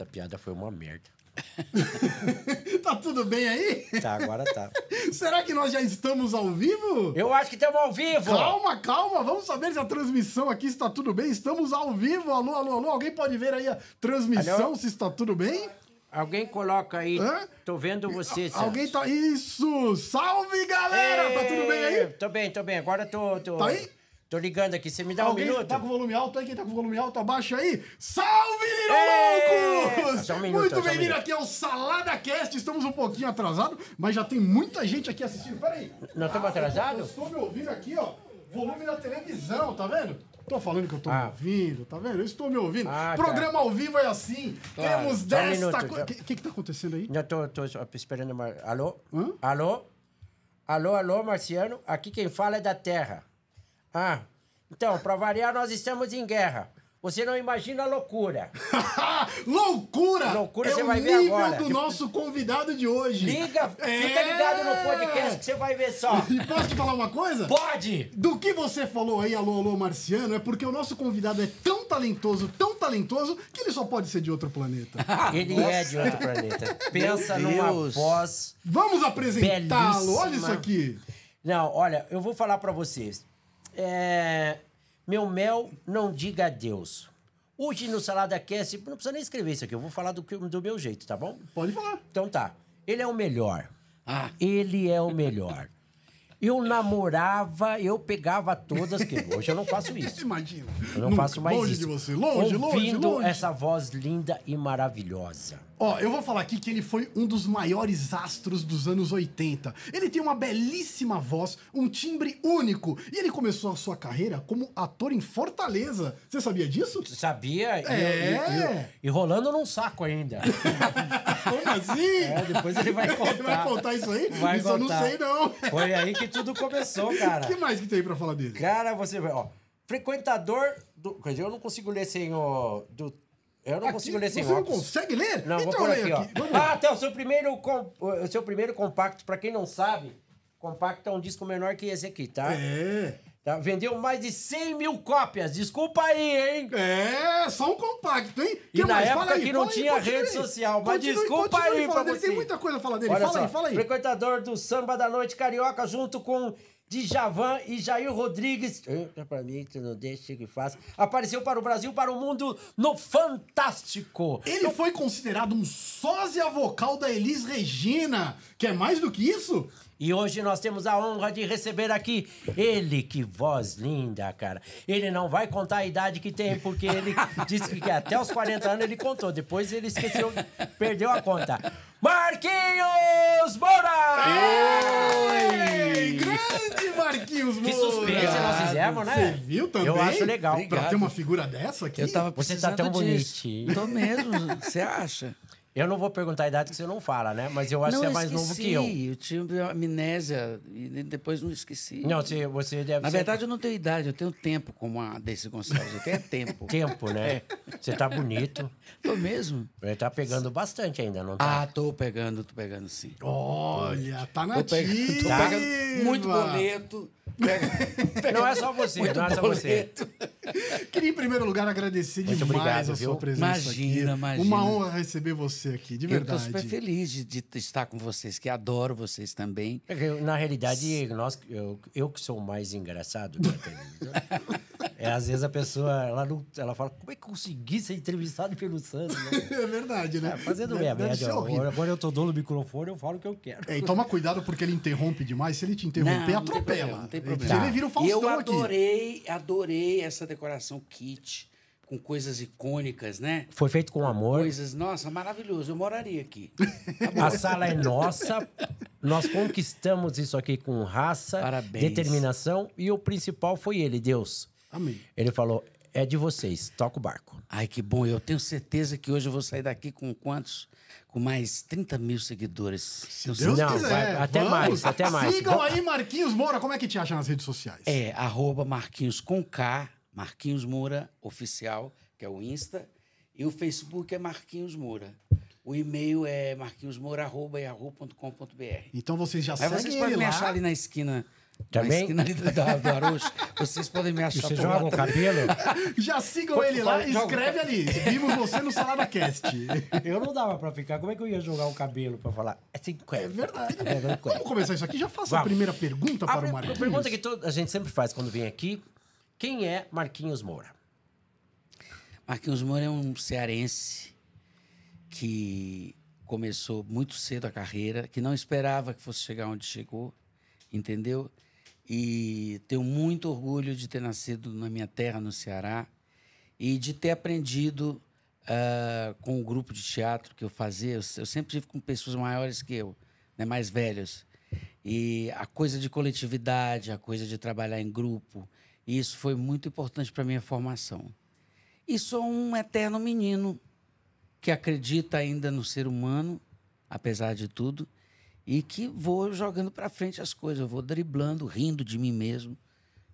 Essa piada foi uma merda. tá tudo bem aí? Tá, agora tá. Será que nós já estamos ao vivo? Eu acho que estamos ao vivo. Calma, calma, vamos saber se a transmissão aqui está tudo bem. Estamos ao vivo. Alô, alô, alô. Alguém pode ver aí a transmissão alô? se está tudo bem? Alguém coloca aí. Hã? Tô vendo você. Celso. Alguém tá. Isso! Salve, galera! Ei, tá tudo bem aí? Tô bem, tô bem. Agora tô. tô... Tá aí? Tô ligando aqui, você me dá alguém um minuto. tá com volume alto aí? Quem tá com volume alto, abaixa aí. Salve, Liroloucos! Um Muito bem-vindo um aqui ao Salada Cast. Estamos um pouquinho atrasados, mas já tem muita gente aqui assistindo. Pera aí! Não estamos ah, atrasados? Estou me ouvindo aqui, ó. Volume da televisão, tá vendo? Tô falando que eu tô ah. ouvindo, tá vendo? Eu estou me ouvindo. Ah, tá. Programa tá. ao vivo é assim. Claro. Temos dez. coisa. O que, que, que tá acontecendo aí? Já tô, tô esperando. Alô? Hã? Alô? Alô, alô, Marciano? Aqui quem fala é da Terra. Ah, então, para variar, nós estamos em guerra. Você não imagina a loucura. loucura! Loucura é você vai ver agora. o nível do nosso convidado de hoje. Liga, é... fica ligado no podcast que você vai ver só. E posso te falar uma coisa? Pode! Do que você falou aí, alô, alô, marciano, é porque o nosso convidado é tão talentoso, tão talentoso, que ele só pode ser de outro planeta. Ah, ele Nossa. é de outro planeta. Pensa numa voz... Vamos apresentá-lo, olha isso aqui. Não, olha, eu vou falar para vocês. É, meu mel, não diga adeus. Hoje no Salada Cast, não precisa nem escrever isso aqui, eu vou falar do, do meu jeito, tá bom? Pode falar. Então tá. Ele é o melhor. Ah. Ele é o melhor. Eu namorava, eu pegava todas, que hoje eu não faço isso. Imagina. Eu não Nunca, faço mais longe isso. Longe de você, longe, Ouvindo longe, longe. essa voz linda e maravilhosa. Ó, eu vou falar aqui que ele foi um dos maiores astros dos anos 80. Ele tem uma belíssima voz, um timbre único, e ele começou a sua carreira como ator em Fortaleza. Você sabia disso? Sabia. É. E, e, e, e rolando num saco ainda. Como assim? É, depois ele vai contar. Ele vai contar isso aí? Vai isso contar. eu não sei, não. Foi aí que tudo começou, cara. O que mais que tem pra falar dele? Cara, você vai, ó. Frequentador do. Eu não consigo ler sem o. Do eu não aqui, consigo ler sem você óculos. Você não consegue ler? Não, então, vou aqui, aqui, ó. Ah, até tá, o seu primeiro, o seu primeiro compacto, para quem não sabe, compacto é um disco menor que esse aqui, tá? É. Tá, vendeu mais de 100 mil cópias. Desculpa aí, hein? É, só um compacto, hein? Que e na mais? época aí, que não tinha aí, rede social. Mas continue, desculpa continue aí pra você. Tem muita coisa a falar dele. Olha fala só, aí, fala aí. Frequentador do Samba da Noite Carioca, junto com de Javan e Jair Rodrigues. Para mim, que não deixa que faça. Apareceu para o Brasil, para o mundo, no Fantástico. Ele foi considerado um sósia vocal da Elis Regina. Que é mais do que isso? E hoje nós temos a honra de receber aqui ele, que voz linda, cara. Ele não vai contar a idade que tem, porque ele disse que até os 40 anos ele contou, depois ele esqueceu, perdeu a conta. Marquinhos Moura! grande Marquinhos Moura! Que suspense nós fizemos, né? Você viu também? Eu acho legal. Obrigado. Pra ter uma figura dessa aqui? Eu tava Você tá tão disso. bonitinho. Tô mesmo, você acha? Eu não vou perguntar a idade que você não fala, né? Mas eu acho não, que você é mais esqueci. novo que eu. Eu tinha amnésia e depois não esqueci. Não, você, você deve Na ser... verdade, eu não tenho idade, eu tenho tempo, como a desse Gonçalves. Eu tenho tempo. Tempo, né? É. Você tá bonito. Tô mesmo. Ele é, tá pegando bastante ainda, não tá? Ah, tô pegando, tô pegando sim. Olha, tá na tô, tô tá? pegando muito boleto não é só você, não é só você. Queria, em primeiro lugar, agradecer Muito demais obrigado, a sua presença imagina, aqui. Imagina. Uma honra receber você aqui, de verdade. Eu estou super feliz de, de, estar com vocês, que adoro vocês também. É eu, na realidade, nós, eu, eu que sou o mais engraçado É, às vezes a pessoa, ela, não, ela fala, como é que consegui ser entrevistado pelo Santos? Né? É verdade, né? É, fazendo minha média. Agora eu tô dono do microfone, eu falo o que eu quero. É, e toma cuidado porque ele interrompe demais. Se ele te interromper, não, atropela. Não tem problema, não tem problema. Tá. Ele vira um Faustão e eu adorei, aqui. adorei essa decoração kit com coisas icônicas, né? Foi feito com amor. Coisas, nossa, maravilhoso. Eu moraria aqui. Tá a sala é nossa. Nós conquistamos isso aqui com raça, Parabéns. determinação e o principal foi ele, Deus. Amém. Ele falou: é de vocês, toca o barco. Ai, que bom. Eu tenho certeza que hoje eu vou sair daqui com quantos? com mais 30 mil seguidores. Se então, Deus não, quiser. Vai, até Vamos. mais, até mais. Sigam aí Marquinhos Moura. Como é que te acha nas redes sociais? É, arroba Marquinhos com K, Marquinhos Moura Oficial, que é o Insta. E o Facebook é Marquinhos Moura. O e-mail é marquinhosmoura.com.br. Então vocês já sabem. seguem vocês podem me achar ali na esquina também? Na esquina da, do Vocês podem me achar. Você joga o cabelo? Já sigam ele lá e escreve ali. Vimos você no Salada Cast. Eu não dava pra ficar. Como é que eu ia jogar o cabelo pra falar? É 50. É verdade. É Vamos começar isso aqui. Já faço Vamos. a primeira pergunta a para o Marquinhos. A pergunta que todo, a gente sempre faz quando vem aqui: quem é Marquinhos Moura? Marquinhos Moura é um cearense que começou muito cedo a carreira, que não esperava que fosse chegar onde chegou, entendeu? E tenho muito orgulho de ter nascido na minha terra, no Ceará, e de ter aprendido uh, com o grupo de teatro que eu fazia. Eu, eu sempre tive com pessoas maiores que eu, né, mais velhas. E a coisa de coletividade, a coisa de trabalhar em grupo, isso foi muito importante para minha formação. E sou um eterno menino que acredita ainda no ser humano, apesar de tudo, e que vou jogando para frente as coisas, eu vou driblando, rindo de mim mesmo,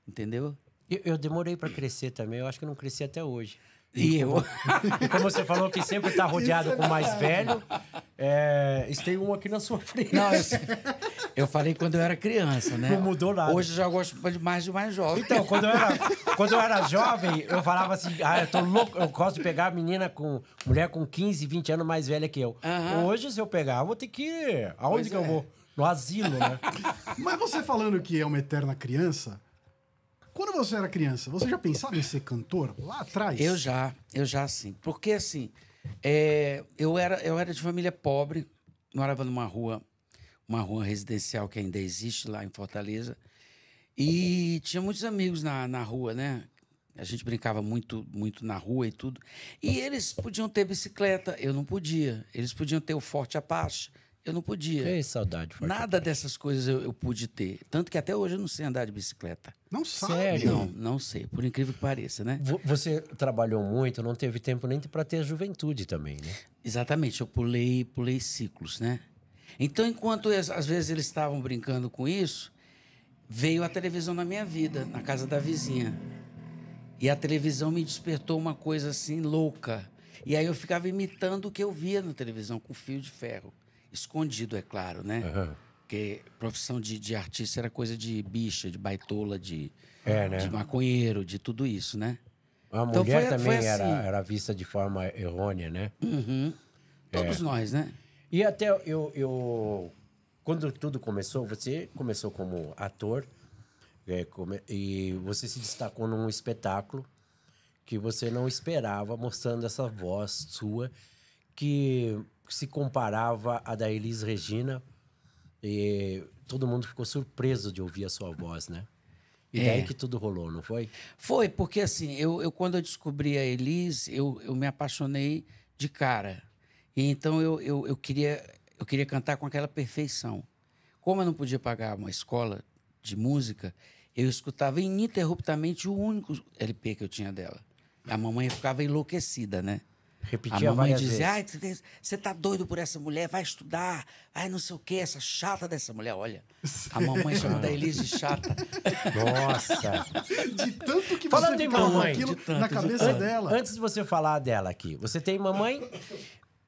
entendeu? Eu, eu demorei para crescer também, eu acho que eu não cresci até hoje. E eu. E como você falou que sempre está rodeado com o mais é velho, é, tem um aqui na sua frente. Não, eu, eu, falei quando eu era criança, né? Não mudou nada. Hoje eu já gosto mais de mais jovem. Então, quando eu era, quando eu era jovem, eu falava assim, ah, eu tô louco, eu gosto de pegar menina com, mulher com 15, 20 anos mais velha que eu. Uhum. Hoje, se eu pegar, eu vou ter que ir. Aonde pois que é. eu vou? No asilo, né? Mas você falando que é uma eterna criança, quando você era criança, você já pensava em ser cantor lá atrás? Eu já, eu já sim. Porque assim, é, eu, era, eu era de família pobre, morava numa rua, uma rua residencial que ainda existe lá em Fortaleza. E tinha muitos amigos na, na rua, né? A gente brincava muito, muito na rua e tudo. E eles podiam ter bicicleta, eu não podia. Eles podiam ter o Forte Apache, eu não podia. Que saudade. Forte Nada dessas coisas eu, eu, pude ter. Tanto que até hoje eu não sei andar de bicicleta. Não sabe? Sério? Não, não sei. Por incrível que pareça, né? Você trabalhou muito, não teve tempo nem para ter a juventude também, né? Exatamente. Eu pulei, pulei ciclos, né? Então, enquanto às vezes eles estavam brincando com isso, veio a televisão na minha vida, na casa da vizinha. E a televisão me despertou uma coisa assim louca. E aí eu ficava imitando o que eu via na televisão com fio de ferro escondido, é claro, né? Uhum. Porque profissão de, de artista era coisa de bicha, de baitola, de, é, né? de maconheiro, de tudo isso, né? A então mulher foi, também foi assim. era, era vista de forma errônea, né? Uhum. É. Todos é. nós, né? E até eu, eu. Quando tudo começou, você começou como ator é, come, e você se destacou num espetáculo que você não esperava, mostrando essa voz sua que se comparava à da Elis Regina. E todo mundo ficou surpreso de ouvir a sua voz, né? E daí é. que tudo rolou, não foi? Foi, porque assim, eu, eu quando eu descobri a Elis, eu, eu me apaixonei de cara. E então eu, eu, eu, queria, eu queria cantar com aquela perfeição. Como eu não podia pagar uma escola de música, eu escutava ininterruptamente o único LP que eu tinha dela. A mamãe ficava enlouquecida, né? Repetir a, a mamãe dizia, você tá doido por essa mulher, vai estudar, ai, não sei o que, essa chata dessa mulher, olha. A mamãe chama da Elise de chata. Nossa! De tanto que Falando você de mamãe, aquilo tanto, na cabeça de dela. Antes de você falar dela aqui, você tem mamãe?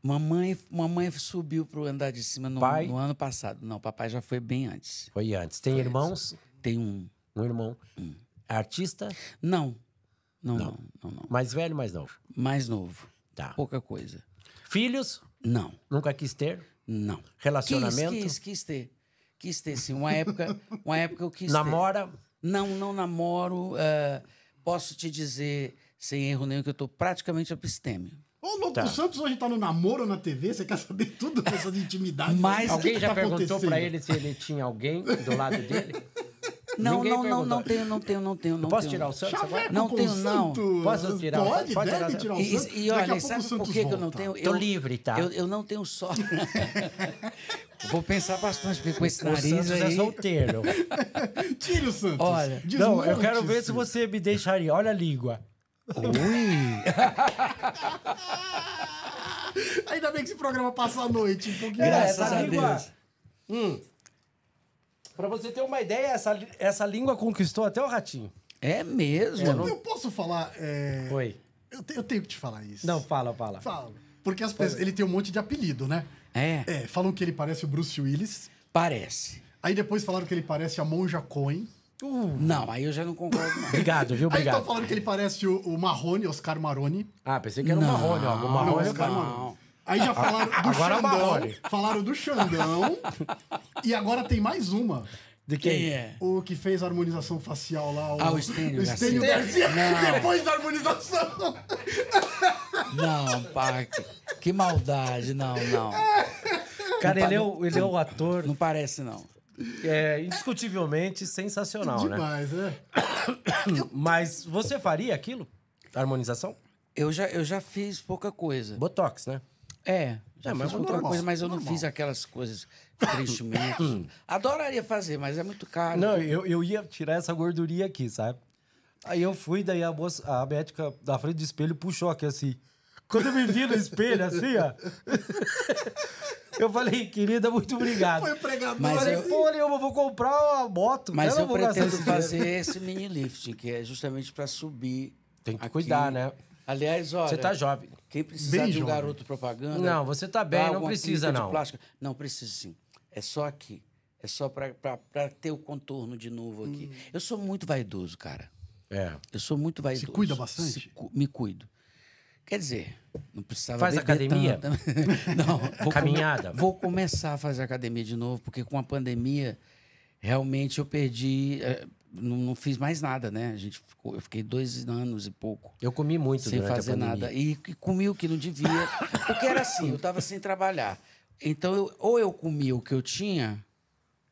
Mamãe, mamãe subiu pro andar de cima no, no ano passado. Não, papai já foi bem antes. Foi antes. Tem foi irmãos? Antes. Tem um. Um irmão. Um. Artista? Não. Não, não. não, não, não. Mais velho, mais novo? Mais novo. Tá. Pouca coisa. Filhos? Não. Nunca quis ter? Não. Relacionamento? Quis, quis, quis ter. Quis ter, sim. Uma época, uma época eu quis Namora? Ter. Não, não namoro. Uh, posso te dizer, sem erro nenhum, que eu estou praticamente abstêmio. Ô, louco, tá. Santos hoje tá no namoro na TV, você quer saber tudo essas intimidades? Mas, Alguém já tá perguntou para ele se ele tinha alguém do lado dele? Não, não, não, não tenho, não tenho, não tenho. Não posso tenho. tirar o Santos Não Não tenho, não. Posso tirar? Pode, pode tirar o Santos. E, e olha, sabe por que, eu não tenho? Tô livre, tá? Eu, eu não tenho só. Vou pensar bastante, porque com esse nariz é aí... é solteiro. Tira o Santos. Olha, não, eu quero ver se você me deixaria. Olha a língua. Ui! Ainda bem que esse programa passa a noite um pouquinho. Graças a Deus. Hum. Pra você ter uma ideia, essa, essa língua conquistou até o ratinho. É mesmo? Eu é, não... Eu posso falar. É... Oi. Eu, te, eu, tenho que te falar isso. Não, fala, fala. Fala. Porque as pessoas, ele tem um monte de apelido, né? É. É, falam que ele parece o Bruce Willis. Parece. Aí depois falaram que ele parece a Monja Cohen. Uh. Não, aí eu já não concordo. Não. Obrigado, viu? Então Obrigado. Aí estão falando que ele parece o, o Marrone, Oscar Marrone. Ah, pensei que era não. o Marrone, ó. O Marrone não, Oscar é não. Marrone. Aí já falaram do agora é Xandão. Falaram do Xandão. e agora tem mais uma. De quem? quem é? O que fez a harmonização facial lá. O, ah, o Estênio, o Estênio Garcia. Garcia. Depois da harmonização. Não, pá. Que, que maldade. Não, não. Cara, não, ele, é o, ele é o ator... Não parece, não. É indiscutivelmente sensacional, Demais, né? Demais, né? Mas você faria aquilo? Harmonização? Eu já, eu já fiz pouca coisa. Botox, né? É, já é, mas fiz outra é normal, coisa, mas eu normal. É não fiz aquelas coisas, preenchimentos. Adoraria fazer, mas é muito caro. Não, eu, eu ia tirar essa gordurinha aqui, sabe? Aí eu fui, daí a, moça, a médica da frente do espelho puxou aqui assim. Quando eu me vi no espelho, assim, ó. Eu falei, querida, muito obrigado. Foi pregador. Mas falei, eu falei, pô, eu vou comprar uma moto. Mas eu, eu pretendo fazer esse mini lifting, que é justamente para subir. Tem que aqui. cuidar, né? Aliás, olha... Você tá jovem. Quem precisar bem de um jovem. garoto propaganda. Não, você está bem, não precisa, não. Não precisa sim. É só aqui. É só para ter o contorno de novo aqui. Hum. Eu sou muito vaidoso, cara. É. Eu sou muito vaidoso. Se cuida bastante? Se, me cuido. Quer dizer, não precisava Faz academia? Tanto. não, vou Caminhada. Come... vou começar a fazer academia de novo, porque com a pandemia, realmente eu perdi. Eh, não, não, fiz mais nada, né? A gente ficou, eu fiquei dois anos e pouco. Eu comi muito sem fazer nada e, e comi o que não devia, porque era assim, eu tava sem trabalhar. Então eu, ou eu comia o que eu tinha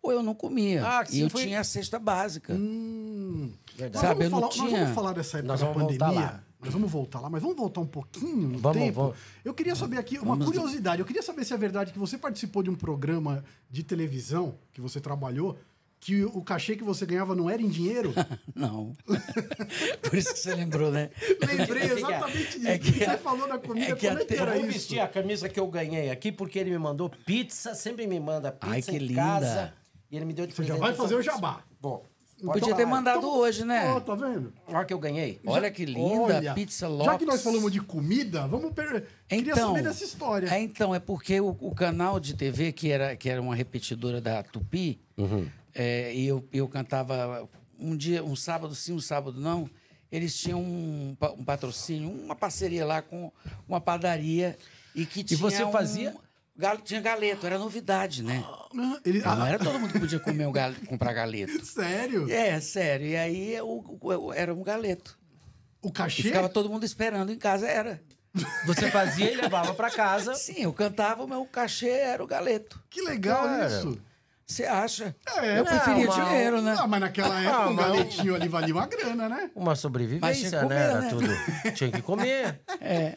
ou eu não comia. Ah, e eu foi... tinha a cesta básica. Hum, verdade. Sabe, eu falar, não tinha. Nós vamos falar dessa época nós da pandemia. mas vamos voltar lá, mas vamos voltar um pouquinho no vamos, tempo. Vamos. Eu queria saber aqui uma vamos. curiosidade. Eu queria saber se é verdade que você participou de um programa de televisão que você trabalhou que o cachê que você ganhava não era em dinheiro? não. Por isso que você lembrou, né? Lembrei exatamente disso. É que, é você é falou na comida, é que como é que era eu isso? Eu vesti a camisa que eu ganhei aqui porque ele me mandou pizza, sempre me manda pizza Ai, que em linda. casa. E ele me deu de Você já vai fazer o jabá. Bom, Podia ter mandado então, hoje, né? Ó, tá vendo? Olha que eu ganhei. Olha que linda, olha, pizza Lopes. Já que nós falamos de comida, vamos per... então, Queria saber dessa história. É, então, é porque o, o, canal de TV, que era, que era uma repetidora da Tupi, uhum. É, e eu, eu cantava um dia, um sábado sim, um sábado não. Eles tinham um, um patrocínio, uma parceria lá com uma padaria e que tinha. E você um, fazia? Galo, tinha galeto, era novidade, né? Ah, ele, ah, não era todo mundo que podia comer um galo, comprar galeto. Sério? É, sério. E aí o, o, era um galeto. O cachê? E ficava todo mundo esperando em casa, era. Você fazia e levava para casa. Sim, eu cantava, mas o cachê era o galeto. Que legal Cara. isso. Você acha? É, eu não, preferia uma... dinheiro, né? Não, mas naquela época ah, um galetinho ali valia uma grana, né? Uma sobrevivência, né? comer, né? Era né? tudo. tinha que comer. É.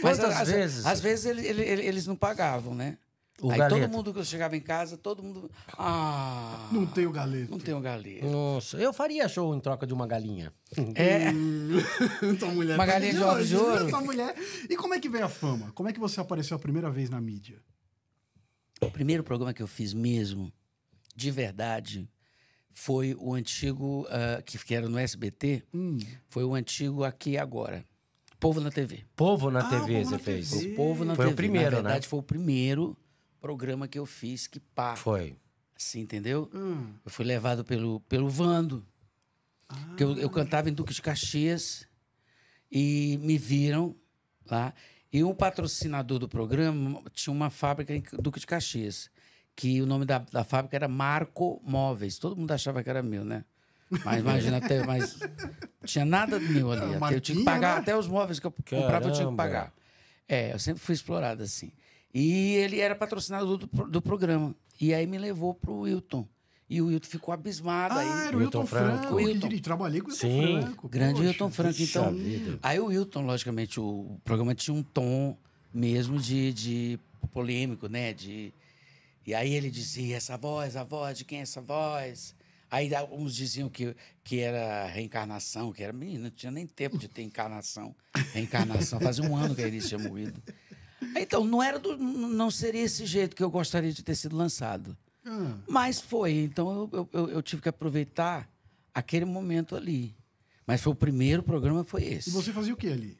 Mas Quantas às vezes? Às vezes ele, ele, ele, eles não pagavam, né? O Aí galeto. todo mundo que chegava em casa, todo mundo. Ah! Não tem o galeto. Não tem o galeto. Nossa, eu faria show em troca de uma galinha. É. Hum, tua mulher uma tá galinha de de ouro. Tua mulher. E como é que veio a fama? Como é que você apareceu a primeira vez na mídia? O primeiro programa que eu fiz mesmo de verdade foi o antigo, uh, que, que era no SBT, hum. foi o antigo Aqui Agora. Povo na TV. Povo na ah, TV você fez. O Povo na foi TV. Foi o primeiro, na né? verdade, né? foi o primeiro programa que eu fiz que pá. Foi. Assim, entendeu? Hum. Eu fui levado pelo, pelo Vando. Ah. eu, eu cantava em Duque de Caxias e me viram lá. E um patrocinador do programa tinha uma fábrica em Duque de Caxias que o nome da, da fábrica era Marco Móveis. Todo mundo achava que era meu, né? Mas imagina, até, mas tinha nada de meu ali. eu tinha que pagar né? até os móveis que eu Caramba. comprava, eu tinha que pagar. É, eu sempre fui explorado assim. E ele era patrocinador do, do programa. E aí me levou para o Wilton. E o Wilton ficou abismado. Ah, aí. era o Wilton, Franco. Franco. Eu trabalhei com o Wilton Sim. Franco. Grande Poxa, Wilton Franco. Então, aí o Wilton, logicamente, o programa tinha um tom mesmo de, de polêmico, né? De, e aí ele dizia, essa voz, a voz, de quem é essa voz? Aí uns diziam que, que era reencarnação, que era. Menino, não tinha nem tempo de ter encarnação. Reencarnação. Fazia um ano que a tinha morrido. Então, não, era do, não seria esse jeito que eu gostaria de ter sido lançado. Hum. Mas foi. Então, eu, eu, eu, tive que aproveitar aquele momento ali. Mas foi o primeiro programa, foi esse. E você fazia o que ali?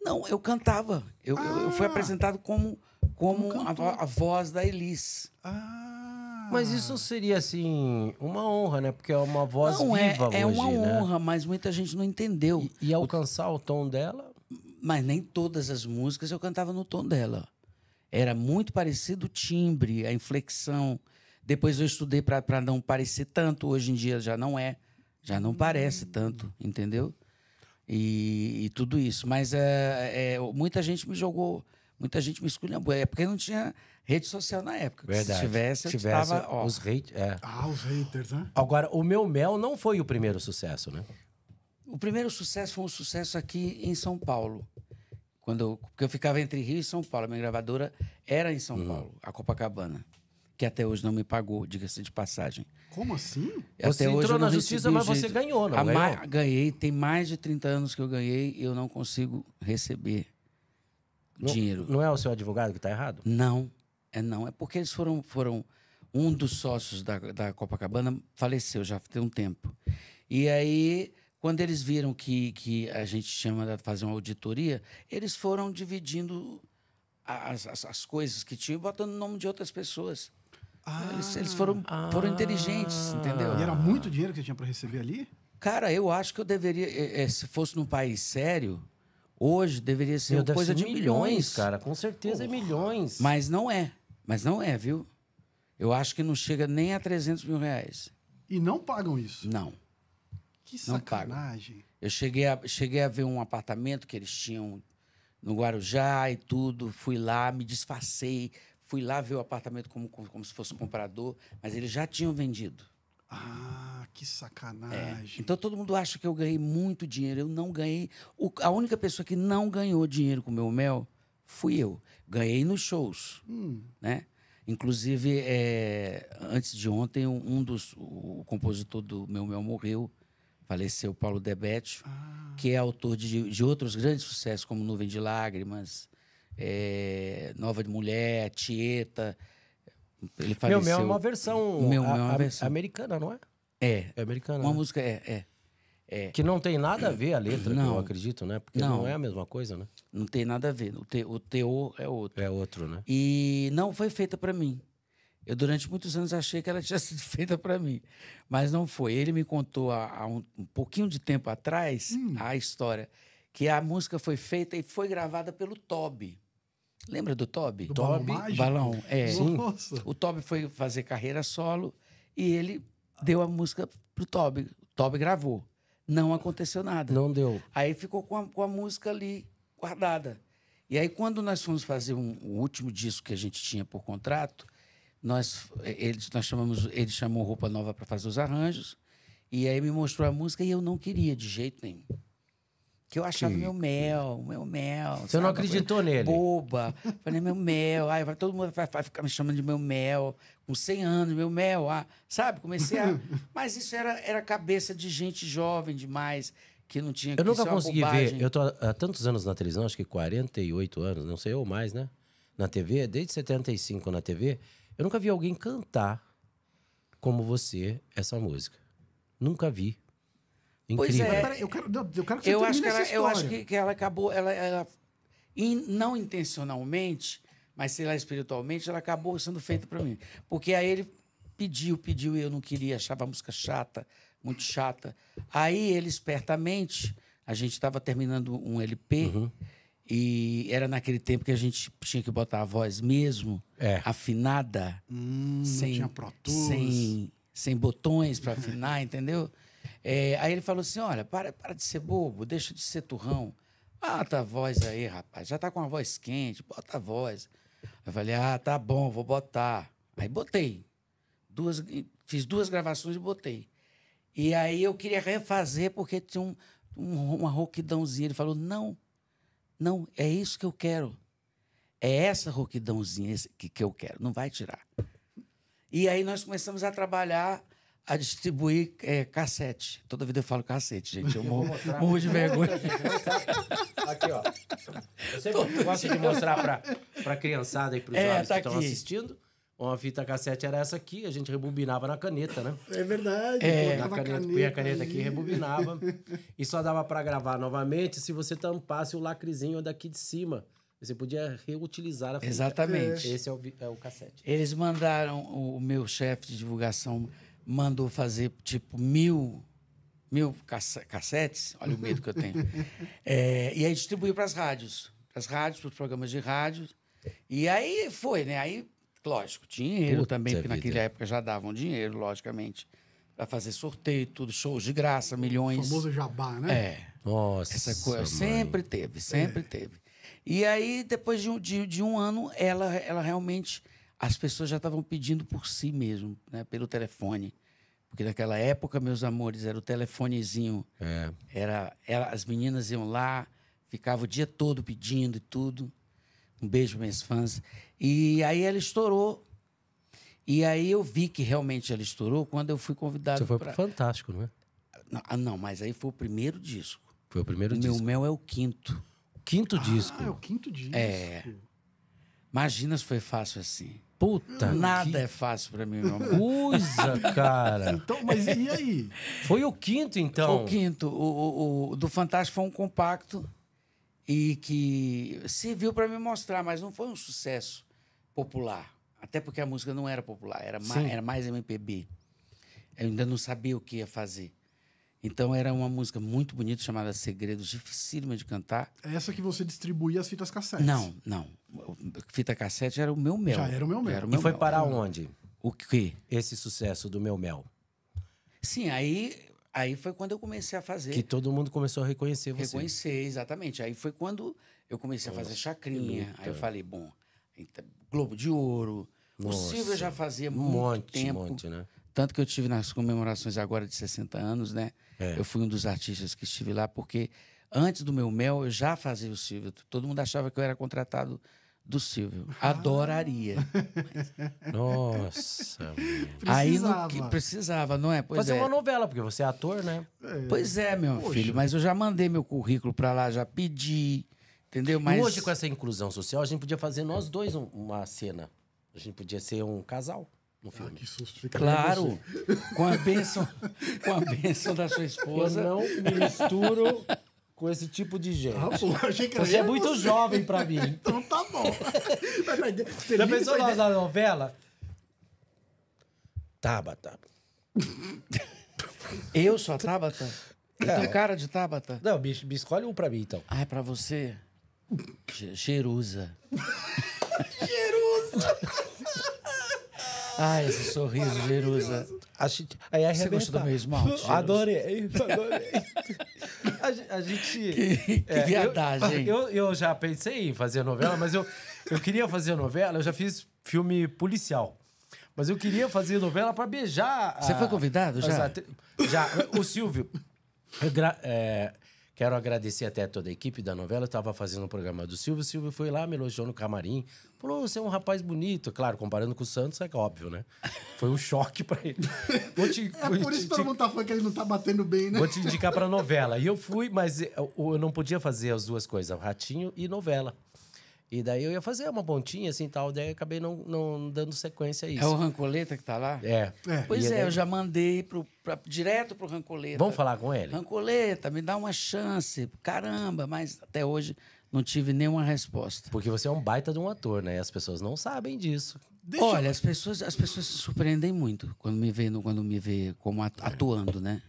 Não, eu cantava. Eu, ah. eu, eu fui ah. apresentado como como, a, a, voz da Elis. Ah. Mas isso seria, assim, uma honra, né? Porque é uma voz não, é, viva é, é hoje, É uma né? honra, mas muita gente não entendeu. E, e alcançar o... o tom dela? Mas nem todas as músicas eu cantava no tom dela. Era muito parecido o timbre, a inflexão. Depois eu estudei para não parecer tanto. Hoje em dia já não é. Já não parece tanto, entendeu? E, e, tudo isso. Mas é, é, muita gente me jogou muita gente me esculhambou. É porque não tinha rede social na época. Verdade. Se tivesse, Se tivesse tava, os hate, é. Ah, os haters, né? Agora, o Meu Mel não foi o primeiro sucesso, né? O primeiro sucesso foi um sucesso aqui em São Paulo. Quando eu, porque eu ficava entre Rio e São Paulo. A minha gravadora era em São hum. Paulo, a Copacabana. Que até hoje não me pagou, diga-se de passagem. Como assim? Até você hoje entrou na justiça, mas você ganhou, não a ganhou? Ganhei. Tem mais de 30 anos que eu ganhei e eu não consigo receber não, dinheiro. Não é o seu advogado que está errado? Não, é não. É porque eles foram. foram um dos sócios da, da Copacabana faleceu já tem um tempo. E aí, quando eles viram que, que a gente tinha mandado fazer uma auditoria, eles foram dividindo as, as, as coisas que tinham e botando o nome de outras pessoas. Ah, eles, eles, foram, ah, foram inteligentes, ah. entendeu? E era muito dinheiro que você tinha para receber ali? Cara, eu acho que eu deveria. Eh, eh, se fosse num país sério, hoje deveria ser Meu, coisa ser de milhões, milhões, cara. Com certeza é milhões. Mas não é. Mas não é, viu? Eu acho que não chega nem a 300 mil reais. E não pagam isso? Não. Que sacanagem. Não Eu cheguei a, cheguei a ver um apartamento que eles tinham no Guarujá e tudo. Fui lá, me disfarcei. Fui lá ver o apartamento como, como, como se fosse comprador. Mas eles já tinham vendido. Ah, que é. sacanagem. É. Então todo mundo acha que eu ganhei muito dinheiro. Eu não ganhei. O, a única pessoa que não ganhou dinheiro com o meu mel fui eu. Ganhei nos shows. Hum. Né? Inclusive, é, antes de ontem, um dos. O, o compositor do Meu Mel morreu. Faleceu Paulo Debete, ah. que é autor de, de outros grandes sucessos, como Nuvem de Lágrimas, é, Nova de Mulher, Tieta. Ele faleceu. Meu Mel é uma versão meu, meu é uma é versão. americana, não é? É. É americana. Uma né? música, é, é, é, Que não tem nada a ver a letra, não. eu acredito, né? Porque não. não. é a mesma coisa, né? Não tem nada a ver. O, te, o teor é outro. É outro, né? E não foi feita para mim. Eu, durante muitos anos, achei que ela tinha sido feita para mim. Mas não foi. Ele me contou há, há um, um, pouquinho de tempo atrás hum. a história que a música foi feita e foi gravada pelo Toby. Lembra do Toby? Do Toby Balão, Balão é. Nossa. O Toby foi fazer carreira solo e ele deu a música pro Toby. O Toby gravou. Não aconteceu nada. Não deu. Aí ficou com a, com a música ali guardada. E aí, quando nós fomos fazer um, o último disco que a gente tinha por contrato, nós, é, eles, nós chamamos, ele chamou Roupa Nova para fazer os arranjos, e aí me mostrou a música e eu não queria de jeito nenhum que eu achava que... meu mel, meu mel. Você sabe? não acreditou falei, nele? Boba. Falei, meu mel. Aí todo mundo vai, ficar me chamando de meu mel. Com 100 anos, meu mel. Ah, sabe? Comecei a. Mas isso era, era cabeça de gente jovem demais, que não tinha Eu nunca é consegui ver. Eu tô há tantos anos na televisão, acho que 48 anos, não sei ou mais, né? Na TV, desde 75 na TV, eu nunca vi alguém cantar como você essa música. Nunca vi. Incrível. Pois é. Peraí, eu, quero, eu quero que você eu acho que ela, Eu acho que, que ela acabou... Ela, ela in, não intencionalmente, mas sei lá, espiritualmente, ela acabou sendo feita para mim. Porque aí ele pediu, pediu, e eu não queria, achava a música chata, muito chata. Aí ele espertamente... A gente estava terminando um LP... Uhum. E era naquele tempo que a gente tinha que botar a voz mesmo, é. afinada, hum, sem, sem, sem botões para afinar, entendeu? É, aí ele falou assim: olha, para, para de ser bobo, deixa de ser turrão. Bota a voz aí, rapaz. Já tá com a voz quente, bota a voz. Eu falei, ah, tá bom, vou botar. Aí botei. Duas, fiz duas gravações e botei. E aí eu queria refazer porque tinha um, um, uma roquidãozinha. Ele falou, não, não, é isso que eu quero. É essa roquidãozinha que, que eu quero, não vai tirar. E aí nós começamos a trabalhar a distribuir é, cassete. Toda vida eu falo cassete, gente. Eu, eu morro, morro de vergonha. aqui, ó. Eu sempre Todo gosto de mostrar pra, pra criançada e pros é, jovens tá que estão assistindo. Uma fita cassete era essa aqui, a gente rebobinava na caneta, né? É verdade. É, na caneta, caneta, punha a caneta aqui e rebobinava. e só dava para gravar novamente se você tampasse o lacrezinho daqui de cima. Você podia reutilizar a fita. Exatamente. Esse é o, é o cassete. Eles mandaram o meu chefe de divulgação mandou fazer tipo mil, mil cassetes, olha o medo que eu tenho, é, e aí distribuiu para as rádios, para as rádios, para os programas de rádio, e aí foi, né? Aí, lógico, dinheiro Puta também, porque vida. naquela época já davam dinheiro, logicamente, para fazer sorteio, tudo, shows de graça, milhões. O famoso jabá, né? É. Nossa. Essa coisa sempre teve, sempre é. teve. E aí, depois de um, de, de um ano, ela, ela realmente as pessoas já estavam pedindo por si mesmo, né? pelo telefone. Porque naquela época, meus amores, era o telefonezinho. É. Era, era, as meninas iam lá, ficavam o dia todo pedindo e tudo. Um beijo, minhas fãs. E aí ela estourou. E aí eu vi que realmente ela estourou quando eu fui convidado. Você foi pra... Fantástico, não é? Não, ah, não, mas aí foi o primeiro disco. Foi o primeiro o disco. Meu Mel é o quinto. O quinto ah, disco? É o quinto é. disco. É. Imaginas foi fácil assim. Puta. Nada que... é fácil para mim, meu amor. Coisa, cara. então, mas e aí? Foi o quinto, então? Foi o quinto. O, o, o do Fantástico foi um compacto e que serviu para me mostrar, mas não foi um sucesso popular. Até porque a música não era popular, era, mais, era mais MPB. Eu ainda não sabia o que ia fazer. Então era uma música muito bonita chamada Segredos, dificílima de cantar. É essa que você distribuía as fitas cassete? Não, não. Fita cassete era o meu mel. Já era o meu mel. O meu e foi mel. parar onde? O que? Esse sucesso do meu mel. Sim, aí aí foi quando eu comecei a fazer. Que todo mundo começou a reconhecer você. Reconhecer, exatamente. Aí foi quando eu comecei a fazer chacrinha. Aí eu falei, bom, Globo de Ouro. Nossa, o Silvio já fazia um muito monte, tempo. Um monte, né? Tanto que eu tive nas comemorações agora de 60 anos, né? É. Eu fui um dos artistas que estive lá, porque antes do meu mel eu já fazia o Silvio. Todo mundo achava que eu era contratado do Silvio. Ah. Adoraria. Ah. Nossa. Aí não que precisava, não é? Pois Fazer é. uma novela, porque você é ator, né? É. Pois é, meu Poxa. filho, mas eu já mandei meu currículo para lá, já pedi. Entendeu? Mas... E hoje, com essa inclusão social, a gente podia fazer nós dois uma cena. A gente podia ser um casal no ah, filme. Ah, que susto, Claro, com a bênção, com a bênção da sua esposa. Eu não me misturo com esse tipo de gente. Ah, pô, achei que você é muito você. jovem para mim. então tá bom. Já pensou nós na novela? Tabata. Eu sou a Tabata? Não. Tem é. cara de Tabata? Não, me, me escolhe um pra mim, então. Ah, é pra você? Jerusa. Jerusa. Ai, esse sorriso, Jerusa. A gente, aí arrebentar. É Você gostou do meu esmalte? Adorei, adorei. a, a, gente. Que, que é, viadagem. Eu, eu, eu, já pensei em fazer novela, mas eu, eu queria fazer novela, eu já fiz filme policial. Mas eu queria fazer novela para beijar. Você a, foi convidado já? já? Já. O Silvio. É, é Quero agradecer até toda a equipe da novela. Eu estava fazendo o um programa do Silvio. O Silvio foi lá, me elogiou no camarim. Falou, você é um rapaz bonito. Claro, comparando com o Santos, é óbvio, né? Foi um choque para ele. Te, é por te, isso que todo mundo tá falando que ele não tá batendo bem, né? Vou te indicar para novela. E eu fui, mas eu, eu não podia fazer as duas coisas, Ratinho e novela. E daí eu ia fazer uma pontinha assim tal, daí acabei não, não dando sequência a isso. É o Rancoleta que tá lá? É. é. Pois e é, daí... eu já mandei pro, pra, direto pro Rancoleta. Vamos falar com ele? Rancoleta, me dá uma chance. Caramba, mas até hoje não tive nenhuma resposta. Porque você é um baita de um ator, né? As pessoas não sabem disso. Deixa Olha, eu... as pessoas as pessoas se surpreendem muito quando me vê, quando me vê como é. atuando, né?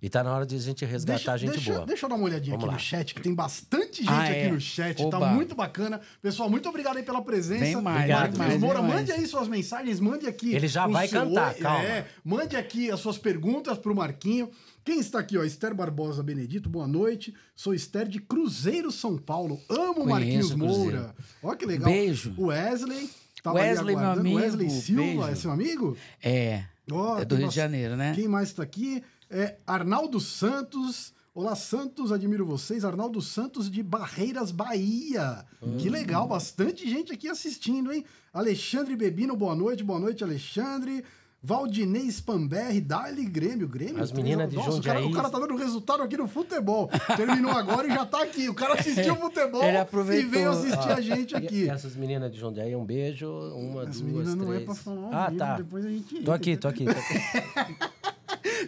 E tá na hora de a gente resgatar deixa, a gente deixa, boa. Deixa eu dar uma olhadinha Vamos aqui lá. no chat, que tem bastante gente ah, aqui é. no chat. Tá Oba. Tá muito bacana. Pessoal, muito obrigado aí pela presença. Vem mais, obrigado, mais, Moura, mande aí suas mensagens, mande aqui. Ele já vai seu... cantar, calma. É, mande aqui as suas perguntas pro Marquinho. Quem está aqui, ó? Esther Barbosa Benedito, boa noite. Sou Esther de Cruzeiro, São Paulo. Amo Conheço Marquinhos Moura. Ó, que legal. Beijo. Wesley. Wesley, meu amigo. Wesley Silva, Beijo. é seu amigo? É. Ó, é do Rio nossa... de Janeiro, né? Quem mais está aqui? É Arnaldo Santos. Olá, Santos, admiro vocês. Arnaldo Santos de Barreiras, Bahia. Que hum. legal, bastante gente aqui assistindo, hein? Alexandre Bebino, boa noite, boa noite, Alexandre. Valdinei Spamberri, Dali Grêmio, Grêmio. As meninas de Nossa, Jundiaí. O cara, o cara tá dando resultado aqui no futebol. Terminou agora e já tá aqui. O cara assistiu o futebol Ele aproveitou. e veio assistir a gente ah, aqui. E essas meninas de Jundiaí, um beijo, uma, As duas, três. As meninas não é pra falar ah, tá. depois a gente... Tô aqui, tô né? aqui. Tô aqui.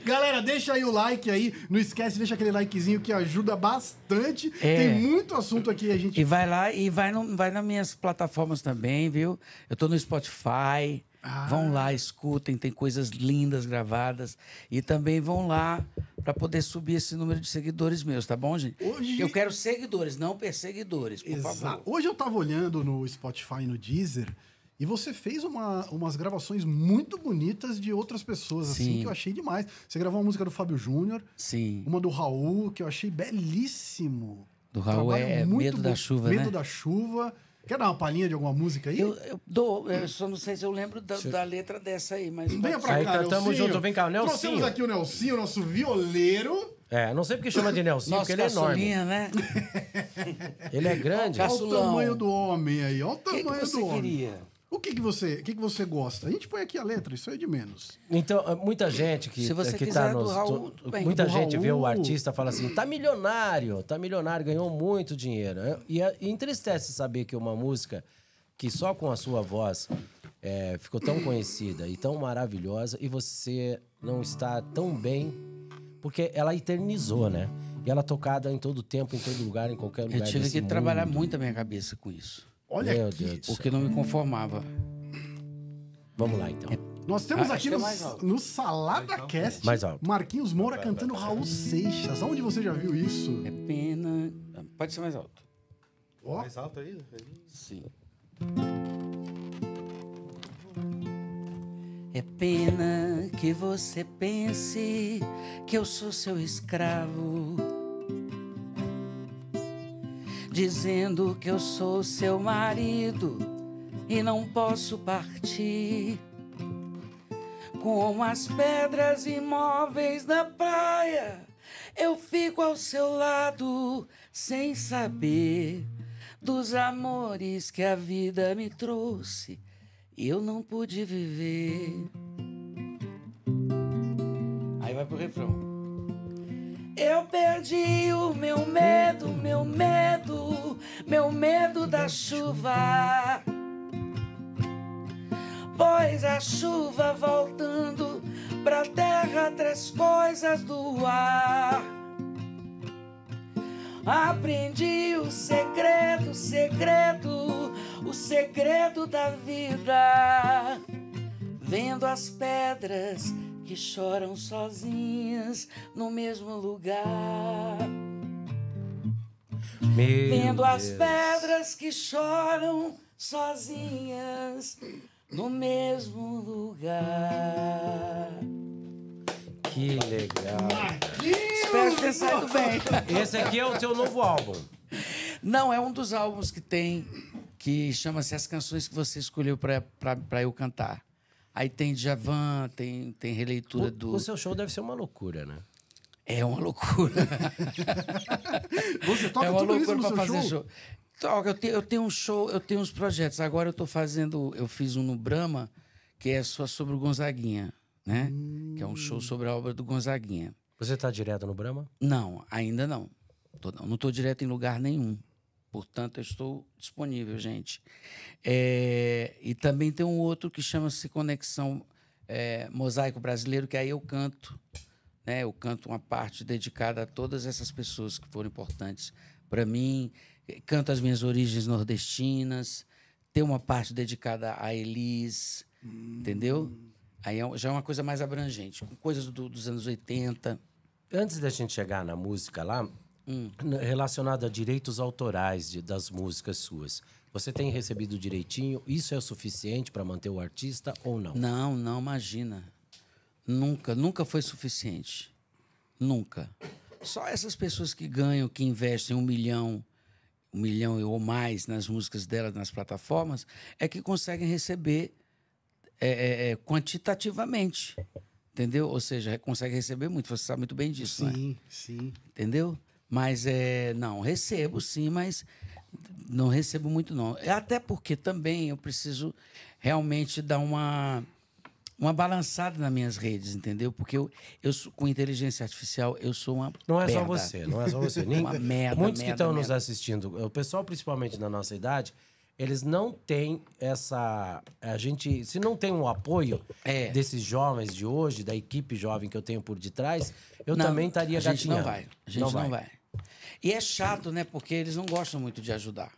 Galera, deixa aí o like aí. Não esquece, deixa aquele likezinho que ajuda bastante. É. Tem muito assunto aqui a gente. E vai lá e vai, no, vai nas minhas plataformas também, viu? Eu tô no Spotify. Ah. Vão lá, escutem, tem coisas lindas gravadas. E também vão lá para poder subir esse número de seguidores meus, tá bom, gente? Hoje... Eu quero seguidores, não perseguidores, por Exa... favor. Hoje eu tava olhando no Spotify e no Deezer. E você fez uma, umas gravações muito bonitas de outras pessoas, assim, Sim. assim, que eu achei demais. Você gravou uma música do Fábio Júnior. Sim. Uma do Raul, que eu achei belíssimo. Do Raul Trabalho é Medo da Chuva, Medo né? da Chuva. Quer dar uma palhinha de alguma música aí? Eu, eu dou, eu só não sei se eu lembro da, da letra dessa aí, mas... Venha pra cá, cantamos tá, Nelsinho. junto, vem cá, o Nelsinho. temos aqui o Nelsinho, nosso violeiro. É, não sei porque chama de Nelsinho, porque ele é enorme. né? ele é grande. Olha o tamanho do homem aí, olha o tamanho que que do homem. queria? O que, que, você, o que, que você gosta? A gente põe aqui a letra, isso aí é de menos. Então, é, muita gente que, Se você é, que quiser, tá nos. Raul, bem, muita gente Raul. vê o artista e fala assim: tá milionário, tá milionário, ganhou muito dinheiro. E, e entristece saber que uma música que só com a sua voz é, ficou tão conhecida e tão maravilhosa e você não está tão bem, porque ela eternizou, né? E ela é tocada em todo tempo, em todo lugar, em qualquer lugar. Eu tive que mundo. trabalhar muito a minha cabeça com isso. Olha Meu aqui. Deus Porque não me conformava. Vamos lá, então. É. Nós temos ah, aqui é no, no Salada mais Cast mais alto. Marquinhos Moura vai, cantando vai, Raul Seixas. Onde você já viu isso? É pena. Pode ser mais alto. Oh. Mais alto aí? Sim. É pena que você pense que eu sou seu escravo dizendo que eu sou seu marido e não posso partir. Como as pedras imóveis da praia, eu fico ao seu lado sem saber dos amores que a vida me trouxe e eu não pude viver. Aí vai pro refrão. Eu perdi o meu medo, meu medo, meu medo da chuva. Pois a chuva voltando pra terra traz coisas do ar. Aprendi o segredo, o segredo, o segredo da vida. Vendo as pedras que choram sozinhas no mesmo lugar. Meu Vendo Deus. as pedras que choram sozinhas no mesmo lugar. Que legal. Espero que tenha saído bem. Esse aqui é o seu novo álbum. Não, é um dos álbuns que tem, que chama-se As Canções que Você Escolheu para Eu Cantar. Aí tem Javan, tem, tem releitura o, do. O seu show deve ser uma loucura, né? É uma loucura. Você toca é uma tudo loucura para fazer show? show. eu, tenho eu tenho um show, eu tenho uns projetos. Agora eu tô fazendo, eu fiz um no Brahma, que é só sobre o Gonzaguinha, né? Hum. Que é um show sobre a obra do Gonzaguinha. Você tá direto no Brahma? Não, ainda não. Tô, não, não tô direto em lugar nenhum. Portanto, eu estou disponível, gente. É, e também tem um outro que chama-se Conexão é, Mosaico Brasileiro, que aí eu canto. Né? Eu canto uma parte dedicada a todas essas pessoas que foram importantes para mim. Canto as minhas origens nordestinas. Tem uma parte dedicada a Elis, hum. entendeu? Aí é já é uma coisa mais abrangente, com coisas do, dos anos 80. Antes da gente chegar na música lá, hum. relacionado a direitos autorais de, das músicas suas. Você tem recebido direitinho? Isso é suficiente para manter o artista ou não? Não, não, imagina. Nunca, nunca foi suficiente. Nunca. Só essas pessoas que ganham, que investem um milhão, um milhão ou mais nas músicas delas nas plataformas, é que conseguem receber é, é, é quantitativamente. Entendeu? Ou seja, consegue receber muito. Você sabe muito bem disso, sim, né? Sim, sim. Entendeu? Mas é, não, recebo sim, mas não recebo muito não. É até porque também eu preciso realmente dar uma uma balançada nas minhas redes, entendeu? Porque eu, eu com inteligência artificial, eu sou uma Não é perda. só você, não é só você. uma merda, Muitos merda, que estão nos assistindo, o pessoal principalmente na nossa idade, eles não têm essa. A gente. Se não tem o apoio é. desses jovens de hoje, da equipe jovem que eu tenho por detrás, eu não, também estaria gatinhando. A gente não vai. A gente não, vai. Não vai. E é chato, né? Porque eles não gostam muito de ajudar.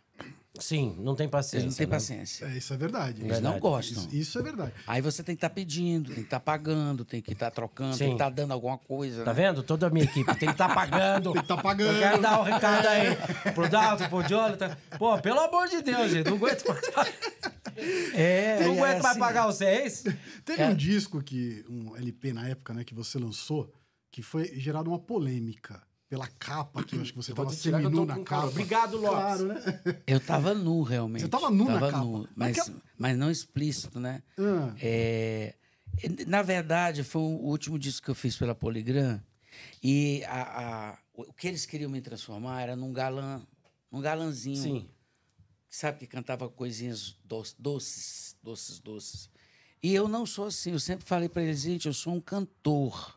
Sim, não tem paciência. Eles não tem né? paciência. É, isso é verdade. Eles verdade. não gostam. Isso, isso, é verdade. Aí você tem que estar tá pedindo, tem que estar tá pagando, tem que estar tá trocando, Sim. tem que estar tá dando alguma coisa. Tá né? vendo? Toda a minha equipe tem que estar tá pagando. tem que estar tá pagando. Eu quero dar o um recado aí é. pro Dalton, pro Jonathan. Pô, pelo amor de Deus, gente, não aguento mais. É, não aguento é assim. mais pagar vocês. É Teve é. um disco que, um LP na época, né, que você lançou, que foi gerado uma polêmica pela capa que eu acho que você eu tava na capa. Obrigado, Lopes. Claro, né? Eu tava nu, realmente. Você tava nu tava na nu, capa. Mas, é- mas não explícito, né? Ah. É, na verdade, foi o último disco que eu fiz pela Poligram. E a, a, o que eles queriam me transformar era num galã, num galãzinho. Sim. sabe, que cantava coisinhas doce, doces, doces, doces. E eu não sou assim. Eu sempre falei para eles, gente, eu sou um cantor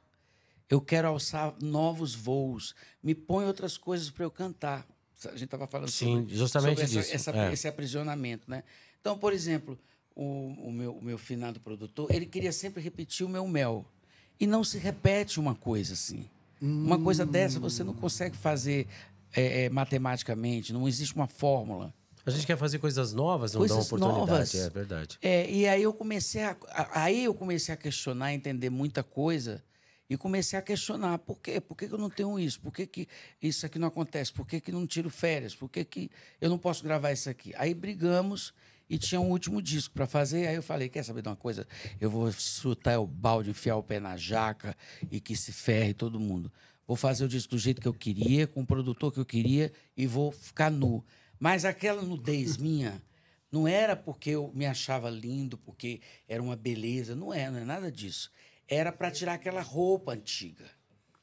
eu quero alçar novos voos, me põe outras coisas para eu cantar. A gente estava falando Sim, sobre, justamente sobre disso. Essa, é. esse aprisionamento. Né? Então, por exemplo, o, o, meu, o meu finado produtor, ele queria sempre repetir o meu mel. E não se repete uma coisa assim. Hum. Uma coisa dessa você não consegue fazer é, é, matematicamente, não existe uma fórmula. A gente quer fazer coisas novas, não coisas dá oportunidade, novas. é, é verdade. É, e aí eu comecei a, aí eu comecei a questionar, entender muita coisa e comecei a questionar por quê? Por que, eu não tenho isso? Por que, que isso aqui não acontece? Por que, que não tiro férias? Por que, que eu não posso gravar isso aqui? Aí brigamos e tinha um último disco para fazer. Aí eu falei: quer saber de uma coisa? Eu vou chutar o balde, enfiar o pé na jaca e que se ferre todo mundo. Vou fazer o disco do jeito que eu queria, com o produtor que eu queria e vou ficar nu. Mas aquela nudez minha não era porque eu me achava lindo, porque era uma beleza, não é, não é nada disso era para tirar aquela roupa antiga.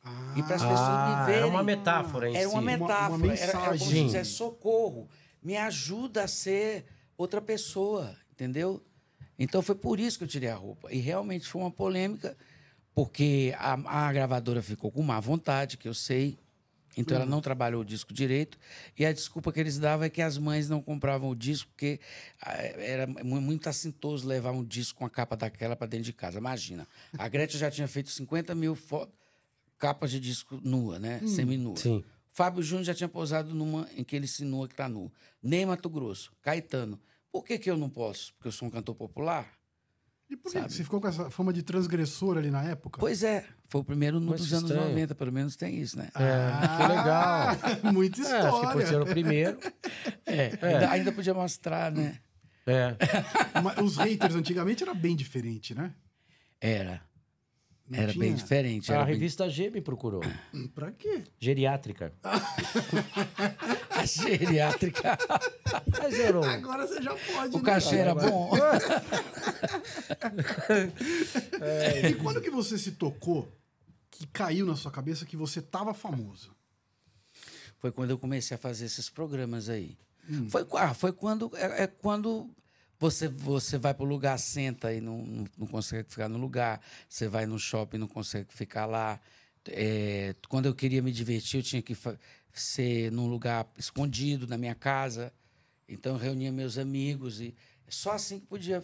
Ah, e para as pessoas ah, verem Era uma metáfora, em Era si. uma metáfora. Uma, uma era, era como se socorro, me ajuda a ser outra pessoa, entendeu? Então foi por isso que eu tirei a roupa. E realmente foi uma polêmica, porque a, a gravadora ficou com má vontade, que eu sei. Então uhum. ela não trabalhou o disco direito. E a desculpa que eles davam é que as mães não compravam o disco, porque ah, era muito assintoso levar um disco com a capa daquela para dentro de casa. Imagina. A Gretchen já tinha feito 50 mil capas de disco nua, né? Hum. Semi nua. Sim. Fábio Júnior já tinha posado numa em que ele se nua que tá nu. Nem Mato Grosso, Caetano. Por que, que eu não posso? Porque eu sou um cantor popular? E por que você ficou com essa fama de transgressor ali na época? Pois é, foi o primeiro no, dos anos 90, pelo menos tem isso, né? É, que legal. Muita história. É, acho que por ser o primeiro. É, é. Ainda, podia mostrar, né? É. os haters antigamente era bem diferente, né? Era. Não era tinha. bem diferente. Era a bem... revista G me procurou. Pra quê? Geriátrica. a geriátrica. Mas Agora você já pode. O né, cachê era bom. é. E quando que você se tocou que caiu na sua cabeça que você tava famoso? Foi quando eu comecei a fazer esses programas aí. Hum. Foi, ah, foi quando, é, é quando você, você vai para o lugar, senta e não, não, consegue ficar no lugar. Você vai no shopping não consegue ficar lá. É, quando eu queria me divertir, eu tinha que ser num lugar escondido, na minha casa. Então, eu reunia meus amigos e só assim que podia,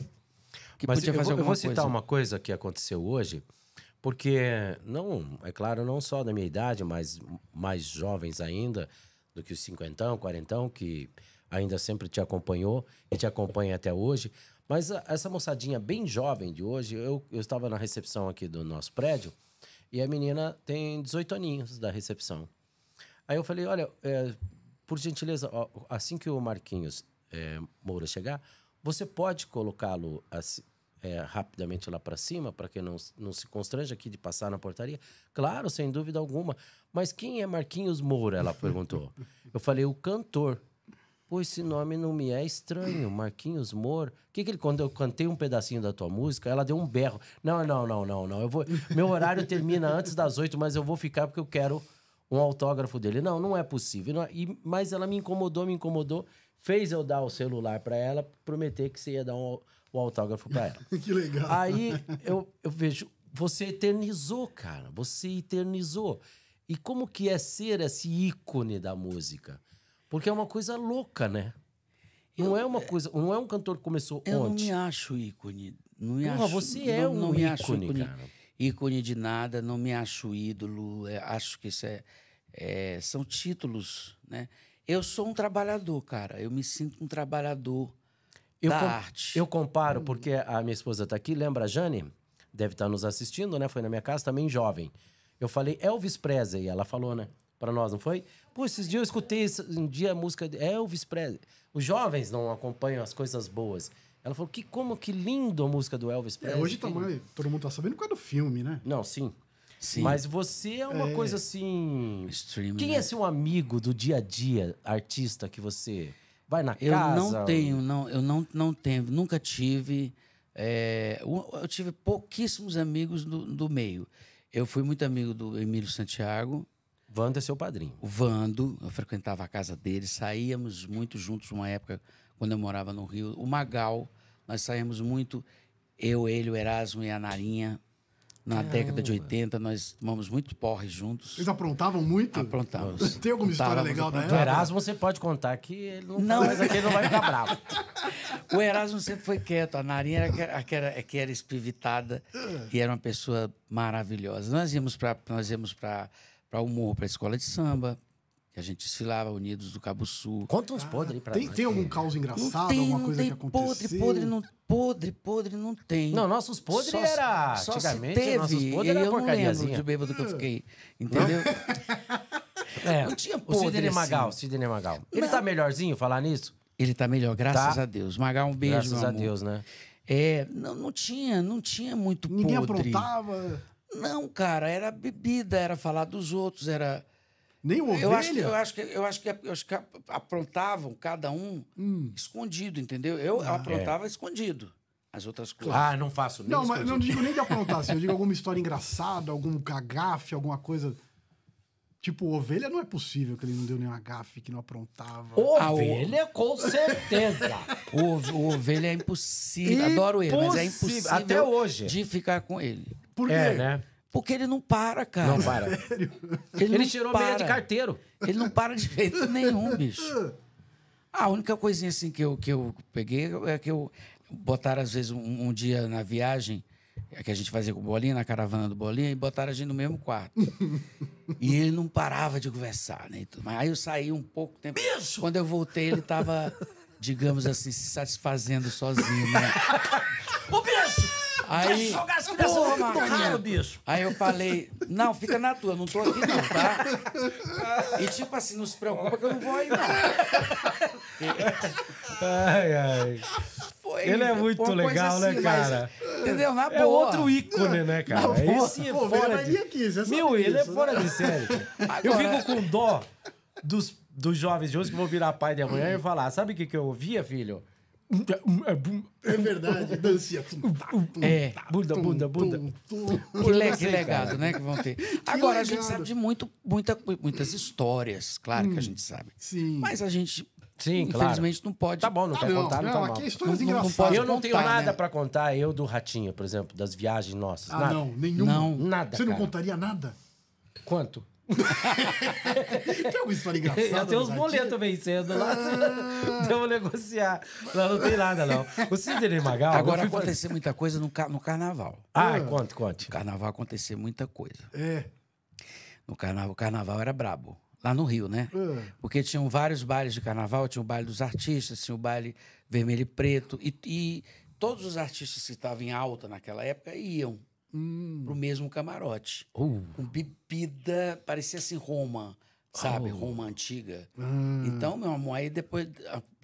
que Mas podia eu fazer eu vou, alguma coisa. Eu vou citar coisa. uma coisa que aconteceu hoje, porque, não, é claro, não só da minha idade, mas mais jovens ainda do que os cinquentão, quarentão, que ainda sempre te acompanhou e te acompanha até hoje. Mas ah, essa moçadinha bem jovem de hoje, eu, eu estava na recepção aqui do nosso prédio e a menina tem 18 aninhos da recepção. Aí eu falei: olha, é, por gentileza, ó, assim que o Marquinhos é, Moura chegar, você pode colocá-lo assim, é, rapidamente lá para cima, para que não, não se constrange aqui de passar na portaria? Claro, sem dúvida alguma. Mas quem é Marquinhos Moura? Ela perguntou. eu falei: o cantor. Pô, esse nome não me é estranho, Marquinhos Moro. Que que ele, quando eu cantei um pedacinho da tua música, ela deu um berro. Não, não, não, não, não. Eu vou, meu horário termina antes das oito, mas eu vou ficar porque eu quero um autógrafo dele. Não, não é possível. Não, e, mas ela me incomodou, me incomodou. Fez eu dar o celular para ela, prometer que você ia dar um, o autógrafo para ela. que legal. Aí eu, eu vejo, você eternizou, cara. Você eternizou. E como que é ser esse ícone da música? Porque é uma coisa louca, né? Não é uma é coisa, não é um cantor que começou eu ontem. Eu não me acho ícone. Não me Porra, acho, você não, é um não me ícone, acho ícone, cara. ícone de nada, não me acho ídolo. É, acho que isso é, é, são títulos, né? Eu sou um trabalhador, cara. Eu me sinto um trabalhador eu da arte. Eu comparo, uhum. porque a minha esposa está aqui, lembra a Jane? Deve estar tá nos assistindo, né? Foi na minha casa, também jovem. Eu falei Elvis Presley, ela falou, né? Para nós, não foi? Pô, esses dias eu escutei um dia a música de Elvis Presley. Os jovens não acompanham as coisas boas. Ela falou que como que lindo a música do Elvis é, Presley. É, hoje tá mais, todo mundo tá sabendo por causa do filme, né? Não, sim. Sim. Mas você é uma é. coisa assim. Streaming, Quem é seu amigo do dia a dia, artista que você vai na eu casa? Eu não tenho, não, eu não, não tenho, nunca tive. É, eu tive pouquíssimos amigos do, do meio. Eu fui muito amigo do Emílio Santiago, Vando é seu padrinho. O Vando, eu frequentava a casa dele, saíamos muito juntos uma época quando eu morava no Rio. O Magal, nós saímos muito, eu, ele, o Erasmo e a Narinha. Na Caramba. década de 80, nós tomamos muito porre juntos. Eles aprontavam muito? Aprontávamos. Tem alguma história legal da época? O Erasmo você pode contar que ele não, não. mas aqui ele não vai ficar bravo. o Erasmo sempre foi quieto, a Narinha era que era, que era espivitada é. e era uma pessoa maravilhosa. Nós íamos para nós íamos para para o morro, para a escola de samba, que a gente desfilava, Unidos do Cabo Sul. Conta uns ah, podres aí pra tem, nós. Tem algum caos engraçado, não tem, alguma coisa tem que aconteceu? Podre, podre, não, podre, podre não tem. Não, nossos podres só, era... Só antigamente, teve, nossos podres era eu não lembro de bêbado que eu fiquei, entendeu? é, não tinha podre O Sidney assim. Magal, Sidney Magal. Ele não. tá melhorzinho, falar nisso? Ele tá melhor, graças tá. a Deus. Magal, um beijo, Graças a Deus, né? É, não, não tinha, não tinha muito Ninguém podre. Ninguém aprontava... Não, cara, era bebida, era falar dos outros, era. Nem o eu acho que eu acho que eu acho que, eu acho que aprontavam cada um hum. escondido, entendeu? Eu ah, é. aprontava é. escondido. As outras coisas. Ah, não faço nem Não, mas não digo nem de aprontar, assim, eu digo alguma história engraçada, algum cagafe, alguma coisa. Tipo, ovelha não é possível que ele não deu nenhuma gafe, que não aprontava. Ovelha, ah, com certeza. o, o, ovelha é impossível. impossível. Adoro ele, mas é impossível. Até hoje. De ficar com ele. Por é, quê? É, né? Porque ele não para, cara. Não para. Ele, tirou para. meia de carteiro. Ele não para de jeito nenhum, bicho. A única coisinha assim que eu, que eu peguei é que eu botaram, às vezes, um, um dia na viagem, é que a gente fazia com o Bolinha, na caravana do Bolinha, e botaram a gente no mesmo quarto. e ele não parava de conversar, né? Mas aí eu saí um pouco tempo. Bicho! Quando eu voltei, ele tava, digamos assim, se satisfazendo sozinho, né? Ô, bicho! Aí, bicho. Aí eu falei, não, fica na tua, não tô aqui não, tá? E tipo assim, não se preocupa que eu não vou aí não. ai, ai. Foi, ele é muito legal, né, assim, né, cara? Mas, entendeu? Na é boa. É outro ícone, né, cara? Esse é Pô, fora de... aqui, Meu, ele é fora né? de série. Eu fico com dó dos, dos jovens de hoje que vão virar pai de amanhã e falar, sabe o que, que eu ouvia, filho? É verdade, dancia. É, Buda, Buda, Buda. Que, le, que legado, né, que vão ter. Agora, a gente sabe de muito, muita, muitas histórias, claro que a hum, gente sabe. Sim. Mas a gente Sim, Infelizmente claro. não pode. Tá bom, não tá quer não, contar, não, tá não tá mal. Aqui é não, não pode eu não tenho nada né? para contar, eu do Ratinho, por exemplo, das viagens nossas. Ah, nada. não, nenhum. Não. Nada. Você cara. não contaria nada? Quanto? tem alguma história engraçada? Eu tenho uns boletos vencendo lá. Ah. Devo então negociar. Lá não tem nada, não. O Sidney Magal. Agora aconteceu muita coisa no, no carnaval. Ah, ah, conte, conte. No carnaval aconteceu muita coisa. É. No carnaval, o carnaval era brabo. Lá no Rio, né? É. Porque tinham vários bailes de carnaval, tinha o baile dos artistas, tinha o baile vermelho e preto. E, e todos os artistas que estavam em alta naquela época iam hum. pro mesmo camarote. Uh. Com bebida, parecia assim, Roma, sabe? Oh. Roma antiga. Hum. Então, meu amor, aí depois,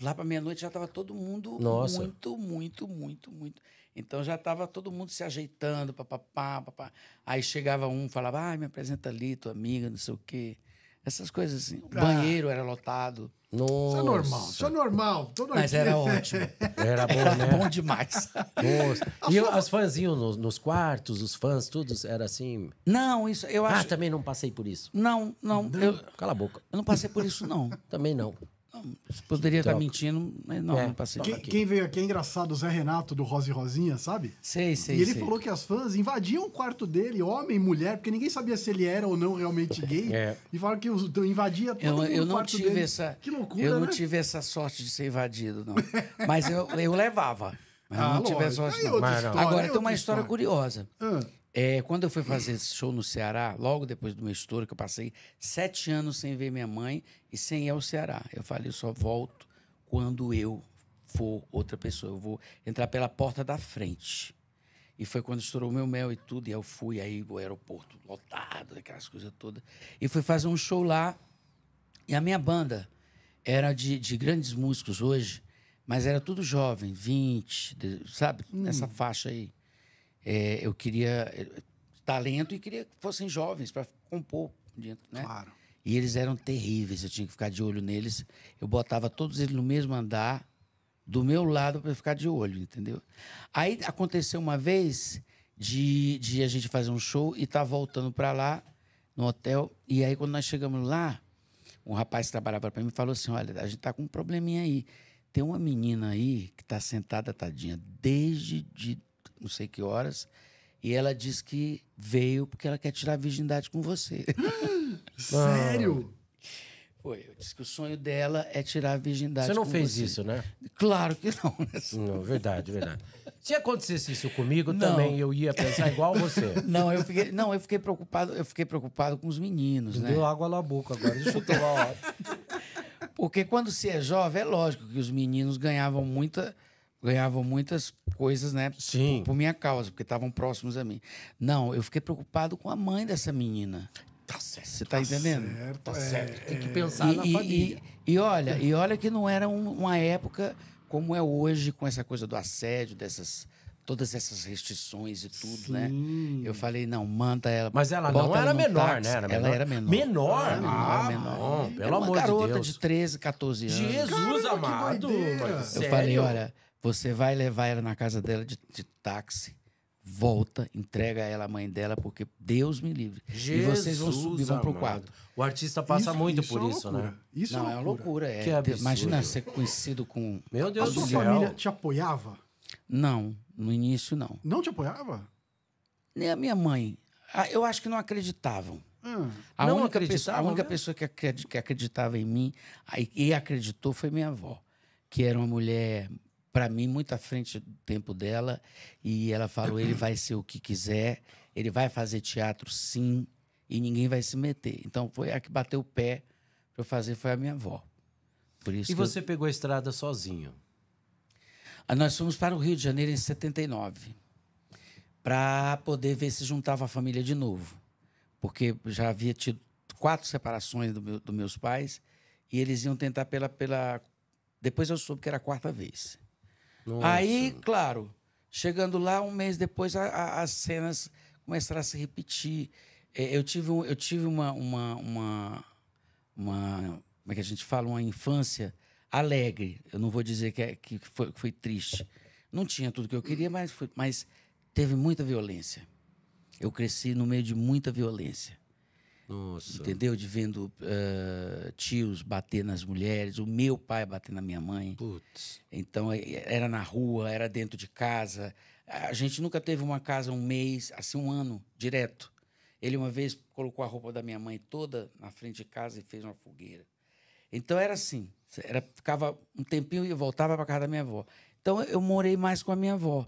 lá pra meia-noite já tava todo mundo Nossa. muito, muito, muito, muito. Então já tava todo mundo se ajeitando, papapá, papá. Aí chegava um, falava, ah, me apresenta ali, tua amiga, não sei o quê essas coisas assim. O ah. banheiro era lotado. Nossa. Isso é normal, isso é normal. Todo Mas aqui. era ótimo. Era bom, era né? bom demais. Nossa. E eu, as fãs iam nos, nos, quartos, os fãs, tudo era assim. Não, isso eu ah, acho. Ah, também não passei por isso. Não, não. não. Eu... Cala a boca. Eu não passei por isso, não. também não. Não, poderia estar tá mentindo, mas não, é. não passei quem, quem, veio aqui é engraçado, o Zé Renato do Rose Rosinha, sabe? Sei, sei. E ele sei. falou que as fãs invadiam o quarto dele, homem, mulher, porque ninguém sabia se ele era ou não realmente gay. É. E falaram que os, então, invadia todo eu, eu não quarto tive dele. Essa, que loucura, Eu não né? tive essa sorte de ser invadido, não. mas eu, eu levava. Mas ah, não tive sorte, é não. História, Agora, é tem uma história, história curiosa. Ah. É, quando eu fui hum. fazer esse show no Ceará, logo depois do meu estouro, que eu passei sete anos sem ver minha mãe e sem ir ao Ceará. Eu falei, eu só volto quando eu for outra pessoa. Eu vou entrar pela porta da frente. E foi quando estourou o meu mel e tudo. E eu fui aí o aeroporto lotado, aquelas coisas todas. E fui fazer um show lá. E a minha banda era de, de grandes músicos hoje, mas era tudo jovem, 20, sabe? Hum. Nessa faixa aí é, eu queria é, talento e queria que fossem jovens para compor dentro, né? Claro. E eles eram terríveis, eu tinha que ficar de olho neles. Eu botava todos eles no mesmo andar, do meu lado, para ficar de olho, entendeu? Aí aconteceu uma vez de, de a gente fazer um show e tá voltando para lá, no hotel. E aí, quando nós chegamos lá, um rapaz que trabalhava para mim falou assim: Olha, a gente tá com um probleminha aí. Tem uma menina aí que tá sentada, tadinha, desde de não sei que horas. E ela disse que veio porque ela quer tirar a virgindade com você. Hum, sério? Foi, eu disse que o sonho dela é tirar a virgindade Você não com fez você. isso, né? Claro que não. Né? Não, verdade, verdade. Se acontecesse isso comigo, não. também eu ia pensar igual você. Não, eu fiquei, não, eu fiquei preocupado, eu fiquei preocupado com os meninos, né? Deu água na boca agora, deixa eu tomar uma Porque quando você é jovem, é lógico que os meninos ganhavam muita ganhavam muitas coisas, né? Sim. Por, por minha causa, porque estavam próximos a mim. Não, eu fiquei preocupado com a mãe dessa menina. Tá certo. Você tá, tá entendendo? Certo, tá é, certo. Tem que é. pensar na e, família. E, e, olha, e olha que não era um, uma época como é hoje, com essa coisa do assédio, dessas todas essas restrições e tudo, né? Sim. né? Eu falei, não, manda ela. Mas ela não era, ela menor, táxi, né? era menor, Ela era menor. Menor? Era menor, ah, menor. Bom, pelo era amor de, Deus. de 13, 14 anos. Jesus Caramba, amado! Eu sério? falei, olha, você vai levar ela na casa dela de, de táxi, volta, entrega ela à mãe dela, porque Deus me livre. Jesus e vocês vão subir, vão pro quadro. O artista passa isso, muito isso por é isso, né? loucura. né? Isso é Não, é uma loucura. É. Imagina ser conhecido com... Meu Deus A sua família te apoiava? Não, no início não. Não te apoiava? Nem a minha mãe. Ah, eu acho que não acreditavam. Hum, a, não única né? pessoa, a única pessoa que, acreditava em mim e acreditou foi minha avó, que era uma mulher para mim, muito à frente do tempo dela. E ela falou: ele vai ser o que quiser, ele vai fazer teatro sim, e ninguém vai se meter. Então, foi a que bateu o pé para eu fazer, foi a minha avó. Por isso e você eu... pegou a estrada sozinho? Ah, nós fomos para o Rio de Janeiro em 79, para poder ver se juntava a família de novo. Porque já havia tido quatro separações dos meu, meus pais e eles iam tentar pela, pela. Depois eu soube que era a quarta vez. Nossa. Aí, claro, chegando lá, um mês depois, a, a, as cenas começaram a se repetir. É, eu tive, eu tive uma, uma, uma, uma, Como é que a gente fala? Uma infância alegre. Eu não vou dizer que, é, que, foi, que foi triste. Não tinha tudo que eu queria, mas, foi, mas teve muita violência. Eu cresci no meio de muita violência. Nossa. Entendeu? De vendo uh, tios bater nas mulheres, o meu pai bater na minha mãe. Putz. Então é, era na rua, era dentro de casa. A gente nunca teve uma casa um mês, assim um ano direto. Ele uma vez colocou a roupa da minha mãe toda na frente de casa e fez uma fogueira. Então era assim, era ficava um tempinho e voltava para casa da minha avó. Então eu morei mais com a minha avó.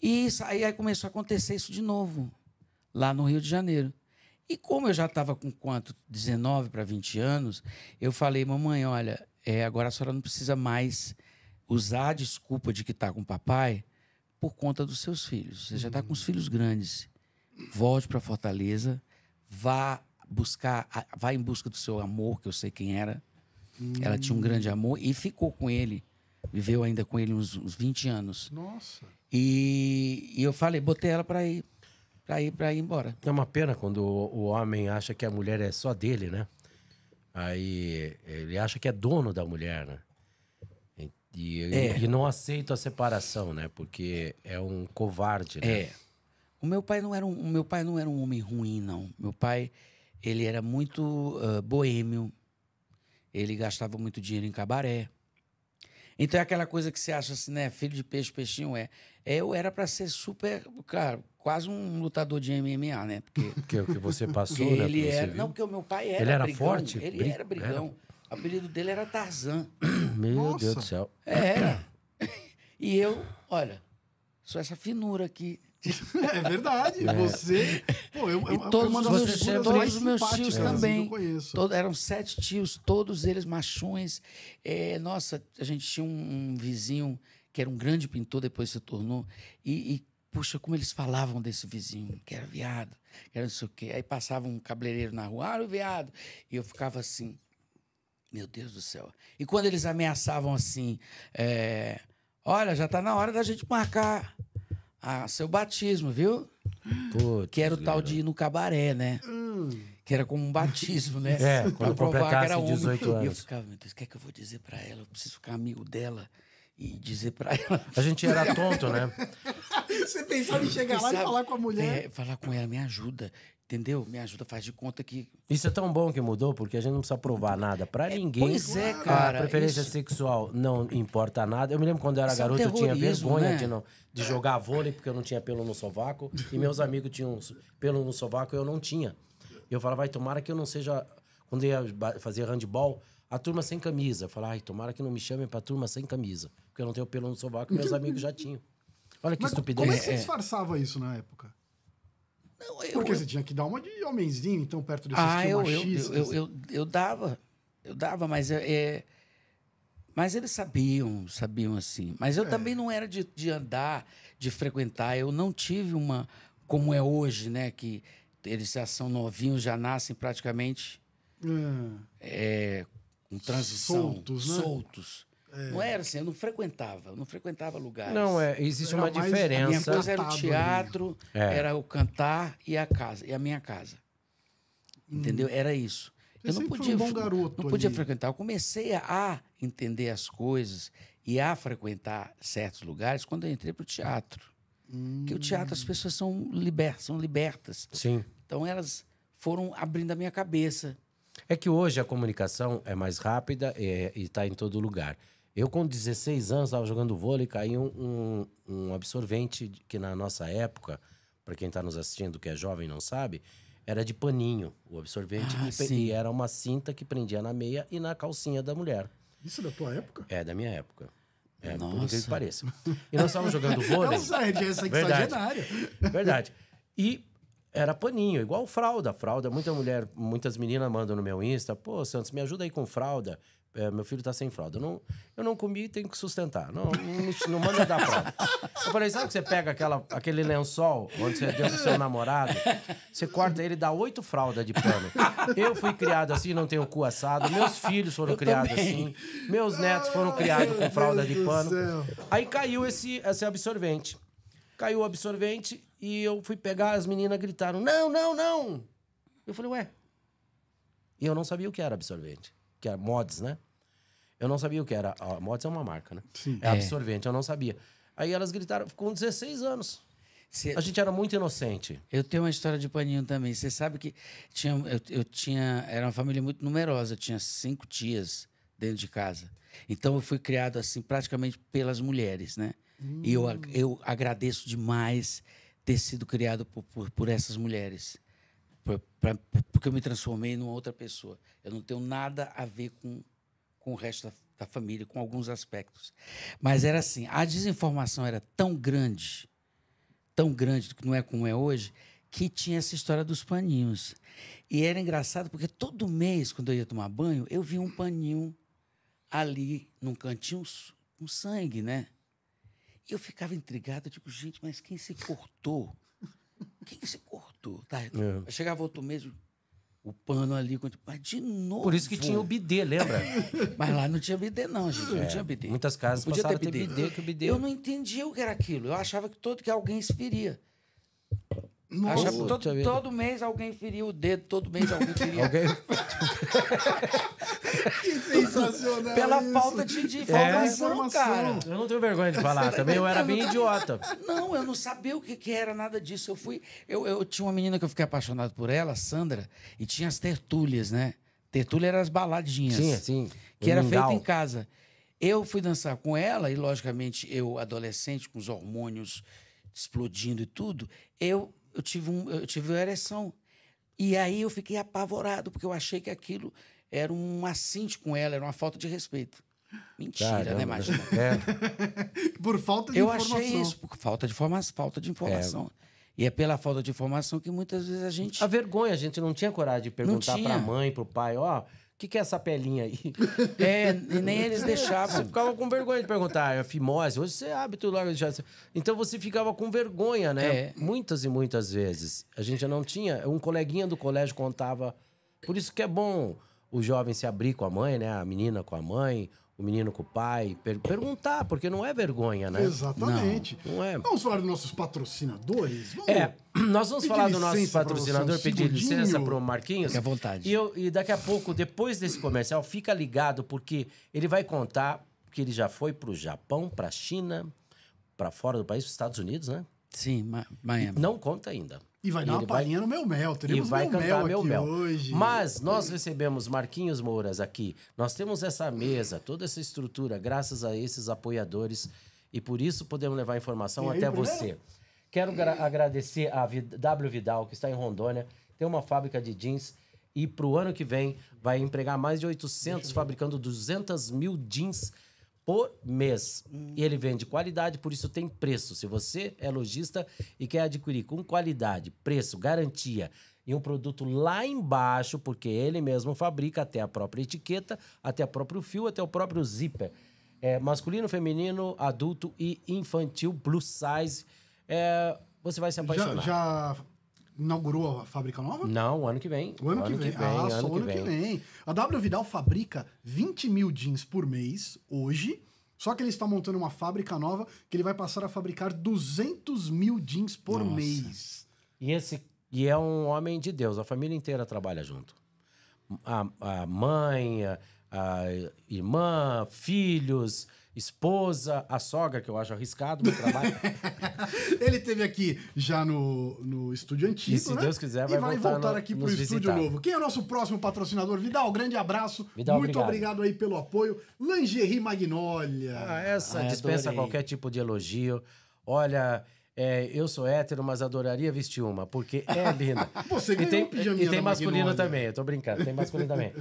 E isso, aí, aí começou a acontecer isso de novo lá no Rio de Janeiro. E como eu já estava com quanto? 19 para 20 anos, eu falei, mamãe, olha, é, agora a senhora não precisa mais usar a desculpa de que está com o papai por conta dos seus filhos. Você já está com os uhum. filhos grandes. Volte para Fortaleza, vá buscar, vá em busca do seu amor, que eu sei quem era. Ela tinha um uhum. grande amor e ficou com ele. Viveu ainda com ele uns, uns 20 anos. Nossa. E, e eu falei, botei ela para ir para ir, pra ir embora. É uma pena quando o, homem acha que a mulher é só dele, né? Aí ele acha que é dono da mulher, né? E, é. e, não aceita a separação, né? Porque é um covarde, né? É. O meu pai não era um, meu pai não era um homem ruim, não. Meu pai, ele era muito uh, boêmio. Ele gastava muito dinheiro em cabaré. Então é aquela coisa que você acha assim, né? Filho de peixe, peixinho é eu era para ser super, cara, quase um lutador de MMA, né? Porque, é o que você passou, porque né? Ele era, não, porque o meu pai era Ele era brigão, forte? Ele Bri... era brigão. Era... O apelido dele era Tarzan. Meu Nossa. Deus do céu. Era. É. E eu, olha, só essa finura aqui. É verdade. É. Você. Pô, eu, eu, todos, eu meus, todos os meus tios também. eram sete tios, todos eles machões. É, nossa, a gente tinha um, um vizinho que era um grande pintor, depois se tornou, e, e puxa, como eles falavam desse vizinho, que era viado, que era não sei o quê. Aí passava um cabeleireiro na rua, ah, o viado. E eu ficava assim, meu Deus do céu. E quando eles ameaçavam assim, é, olha, já está na hora da gente marcar a ah, seu batismo, viu? Putz, que era o tal de ir no cabaré, né? Hum. Que era como um batismo, né? É, quando pra provar que era homem. E eu ficava, meu Deus, o que é que eu vou dizer para ela? Eu preciso ficar amigo dela e dizer para ela. A gente era tonto, né? Você pensava em chegar lá e falar com a mulher. É, falar com ela, me ajuda. Entendeu? Me ajuda, faz de conta que. Isso é tão bom que mudou, porque a gente não precisa provar nada para é, ninguém. Pois é, cara. A preferência isso... sexual não importa nada. Eu me lembro quando eu era garoto, é um eu tinha vergonha né? de, não, de jogar vôlei, porque eu não tinha pelo no sovaco. e meus amigos tinham pelo no sovaco eu não tinha. Eu falava, vai, tomara que eu não seja. Quando eu ia fazer handball, a turma sem camisa. Falar, ai, tomara que não me chamem pra turma sem camisa. Porque eu não tenho pelo no sovaco que meus amigos já tinham. Olha que Mas estupidez. Como é que você é, é. disfarçava isso na época? Não, eu, Porque eu, você tinha que dar uma de homenzinho, então, perto desses ah, eu, Eu, eu, assim. eu, eu, dava. Eu dava, mas é, é, mas eles sabiam, sabiam assim. Mas eu é. também não era de, de andar, de frequentar. Eu não tive uma. Como é hoje, né? Que eles já são novinhos, já nascem praticamente. É. É, em transição, soltos. Né? soltos. É. Não era assim, eu não frequentava, eu não frequentava lugares. Não, é, existe era uma diferença. A minha coisa era o teatro, é. era o cantar e a casa, e a minha casa. Hum. Entendeu? Hum. Era isso. Você eu não podia, um garoto não podia ali. frequentar. Eu comecei a entender as coisas e a frequentar certos lugares quando eu entrei para o teatro. Hum. Que o teatro as hum. pessoas são libertas, são libertas. Sim. Então elas foram abrindo a minha cabeça é que hoje a comunicação é mais rápida é, e está em todo lugar. Eu, com 16 anos, estava jogando vôlei, caiu um, um, um absorvente que, na nossa época, para quem está nos assistindo que é jovem não sabe, era de paninho o absorvente ah, e, e, era uma cinta que prendia na meia e na calcinha da mulher. Isso da tua época? É, da minha época. É, Nossa. por que pareça. E nós estávamos jogando vôlei. Nossa, é Verdade. Verdade. E era paninho, igual fralda. Fralda, muita mulher, muitas meninas mandam no meu Insta, pô, Santos, me ajuda aí com fralda. É, meu filho tá sem fralda. Eu não, eu não comi tenho que sustentar. Não, não, não manda dar fralda. Eu falei, sabe que você pega aquela, aquele lençol onde você deu pro seu namorado? Você corta ele e dá oito fraldas de pano. Eu fui criado assim, não tenho cu assado. Meus filhos foram eu criados também. assim. Meus netos foram criados com fralda de pano. Aí caiu esse, esse absorvente. Caiu o absorvente e eu fui pegar, as meninas gritaram: Não, não, não! Eu falei: Ué. E eu não sabia o que era absorvente, que era mods, né? Eu não sabia o que era. A mods é uma marca, né? Sim. É, é. absorvente, eu não sabia. Aí elas gritaram, com 16 anos. Cê... A gente era muito inocente. Eu tenho uma história de paninho também. Você sabe que tinha, eu, eu, tinha. Era uma família muito numerosa, eu tinha cinco tias dentro de casa. Então eu fui criado assim, praticamente pelas mulheres, né? Hum. E eu, eu agradeço demais ter sido criado por, por, por essas mulheres. pra, porque eu me transformei numa outra pessoa. Eu não tenho nada a ver com, com o resto da, da família, com alguns aspectos. Mas era assim: a desinformação era tão grande, tão grande, que não é como é hoje, que tinha essa história dos paninhos. E era engraçado porque todo mês, quando eu ia tomar banho, eu via um paninho ali num cantinho com sangue, né? Eu ficava intrigado, tipo gente, mas quem se cortou? Quem se cortou? Tá, é. Chegava outro mês, o pano ali, mas de novo. Por isso que tinha o bidê, lembra? mas lá não tinha bidê, não, gente. É. Não tinha bidê. Muitas casas podia ter bidê. bidê, que o bidê. Eu não entendia o que era aquilo. Eu achava que todo que alguém se feria. Nossa, todo, todo, mês alguém feria o dedo, todo mês alguém feria. alguém... que sensacional! Pela isso. falta de, de informação, é. cara. Eu não tenho vergonha de falar também, eu era bem não, idiota. Não, eu não sabia o que, que, era nada disso. Eu fui. Eu, eu tinha uma menina que eu fiquei apaixonado por ela, Sandra, e tinha as tertúlias, né? Tertúlia eram as baladinhas. Sim, sim. Que era feita em casa. Eu fui dançar com ela, e logicamente eu, adolescente, com os hormônios explodindo e tudo, eu eu tive, um, eu tive uma ereção. E aí eu fiquei apavorado, porque eu achei que aquilo era um assinte com ela, era uma falta de respeito. Mentira, né, Caramba. né? Imagina. É. por falta de eu informação. Eu achei isso, por falta de, forma, falta de informação. É. E é pela falta de informação que muitas vezes a gente. A vergonha, a gente não tinha coragem de perguntar para a mãe, para o pai, ó. Oh, que, que é essa pelinha aí? é, e nem eles deixavam. Você ficava com vergonha de perguntar, ah, É fimose, hoje você é hábito logo de Então você ficava com vergonha, né? É. Muitas e muitas vezes. A gente não tinha. Um coleguinha do colégio contava. Por isso que é bom o jovem se abrir com a mãe, né? A menina com a mãe, o menino com o pai, per perguntar, porque não é vergonha, né? Exatamente. Não, não é. Vamos falar dos nossos patrocinadores? Vamos é, nós vamos falar do nosso patrocinador, pedir licença para o Marquinhos. Fique à vontade. E, eu, e daqui a pouco, depois desse comercial, fica ligado, porque ele vai contar que ele já foi para o Japão, para a China, para fora do país, para os Estados Unidos, né? Sim, Miami. não conta ainda. E vai e dar uma palhinha vai... no meu mel. Teremos e vai meu cantar mel meu mel. hoje. Mas nós recebemos Marquinhos Mouras aqui. Nós temos essa mesa, toda essa estrutura, graças a esses apoiadores. E por isso podemos levar informação aí, até você. Quero agradecer a W Vidal, que está em Rondônia. Tem uma fábrica de jeans. E para o ano que vem vai empregar mais de 800, fabricando 200 mil jeans por mês. Hum. E ele vende qualidade, por isso tem preço. Se você é lojista e quer adquirir com qualidade, preço, garantia e um produto lá embaixo, porque ele mesmo fabrica até a própria etiqueta, até o próprio fio, até o próprio zíper. É, masculino, feminino, adulto e infantil, plus size. É, você vai se apaixonar. Já, já Inaugurou a fábrica nova? Não, ano que vem. O ano, ano que, vem. que, vem. Ah, ano só que ano que vem. vem. A W Vidal fabrica 20 mil jeans por mês, hoje. Só que ele está montando uma fábrica nova que ele vai passar a fabricar 200 mil jeans por Nossa. mês. E, esse, e é um homem de Deus. A família inteira trabalha junto. A, a mãe, a, a irmã, filhos esposa, a sogra, que eu acho arriscado meu trabalho. Ele teve aqui já no, no estúdio antigo. E se né? Deus quiser, vai, e vai voltar, voltar no, aqui para o estúdio novo. Quem é o nosso próximo patrocinador? Vidal, grande abraço. Vidal, Muito obrigado. obrigado aí pelo apoio. Lingerie Magnolia. Ah, essa ah, dispensa adorei. qualquer tipo de elogio. Olha. É, eu sou hétero, mas adoraria vestir uma, porque é linda. Você e tem, e tem masculino também, eu tô brincando, tem masculino também.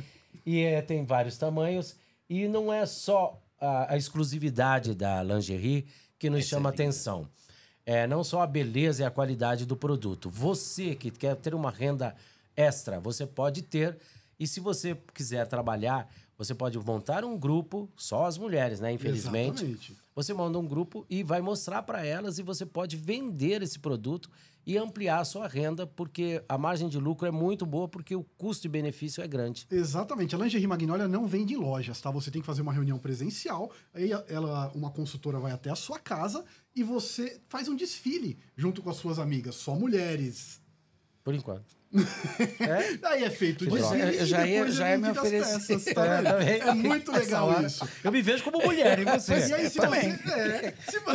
E é, tem vários tamanhos, e não é só a, a exclusividade da lingerie que nos Esse chama é atenção. É, não só a beleza e a qualidade do produto. Você que quer ter uma renda extra, você pode ter. E se você quiser trabalhar, você pode montar um grupo, só as mulheres, né? Infelizmente. Exatamente. Você manda um grupo e vai mostrar para elas e você pode vender esse produto e ampliar a sua renda, porque a margem de lucro é muito boa, porque o custo e benefício é grande. Exatamente. A Lingerie Magnolia não vende em lojas, tá? Você tem que fazer uma reunião presencial, aí ela, uma consultora vai até a sua casa e você faz um desfile junto com as suas amigas, só mulheres. Por enquanto. É? Aí é feito de é, já ia, já ia me oferecer. Tá é, tá é, muito legal isso. Eu me vejo como mulher, é, e você? Mas e aí, se também. você, é, se,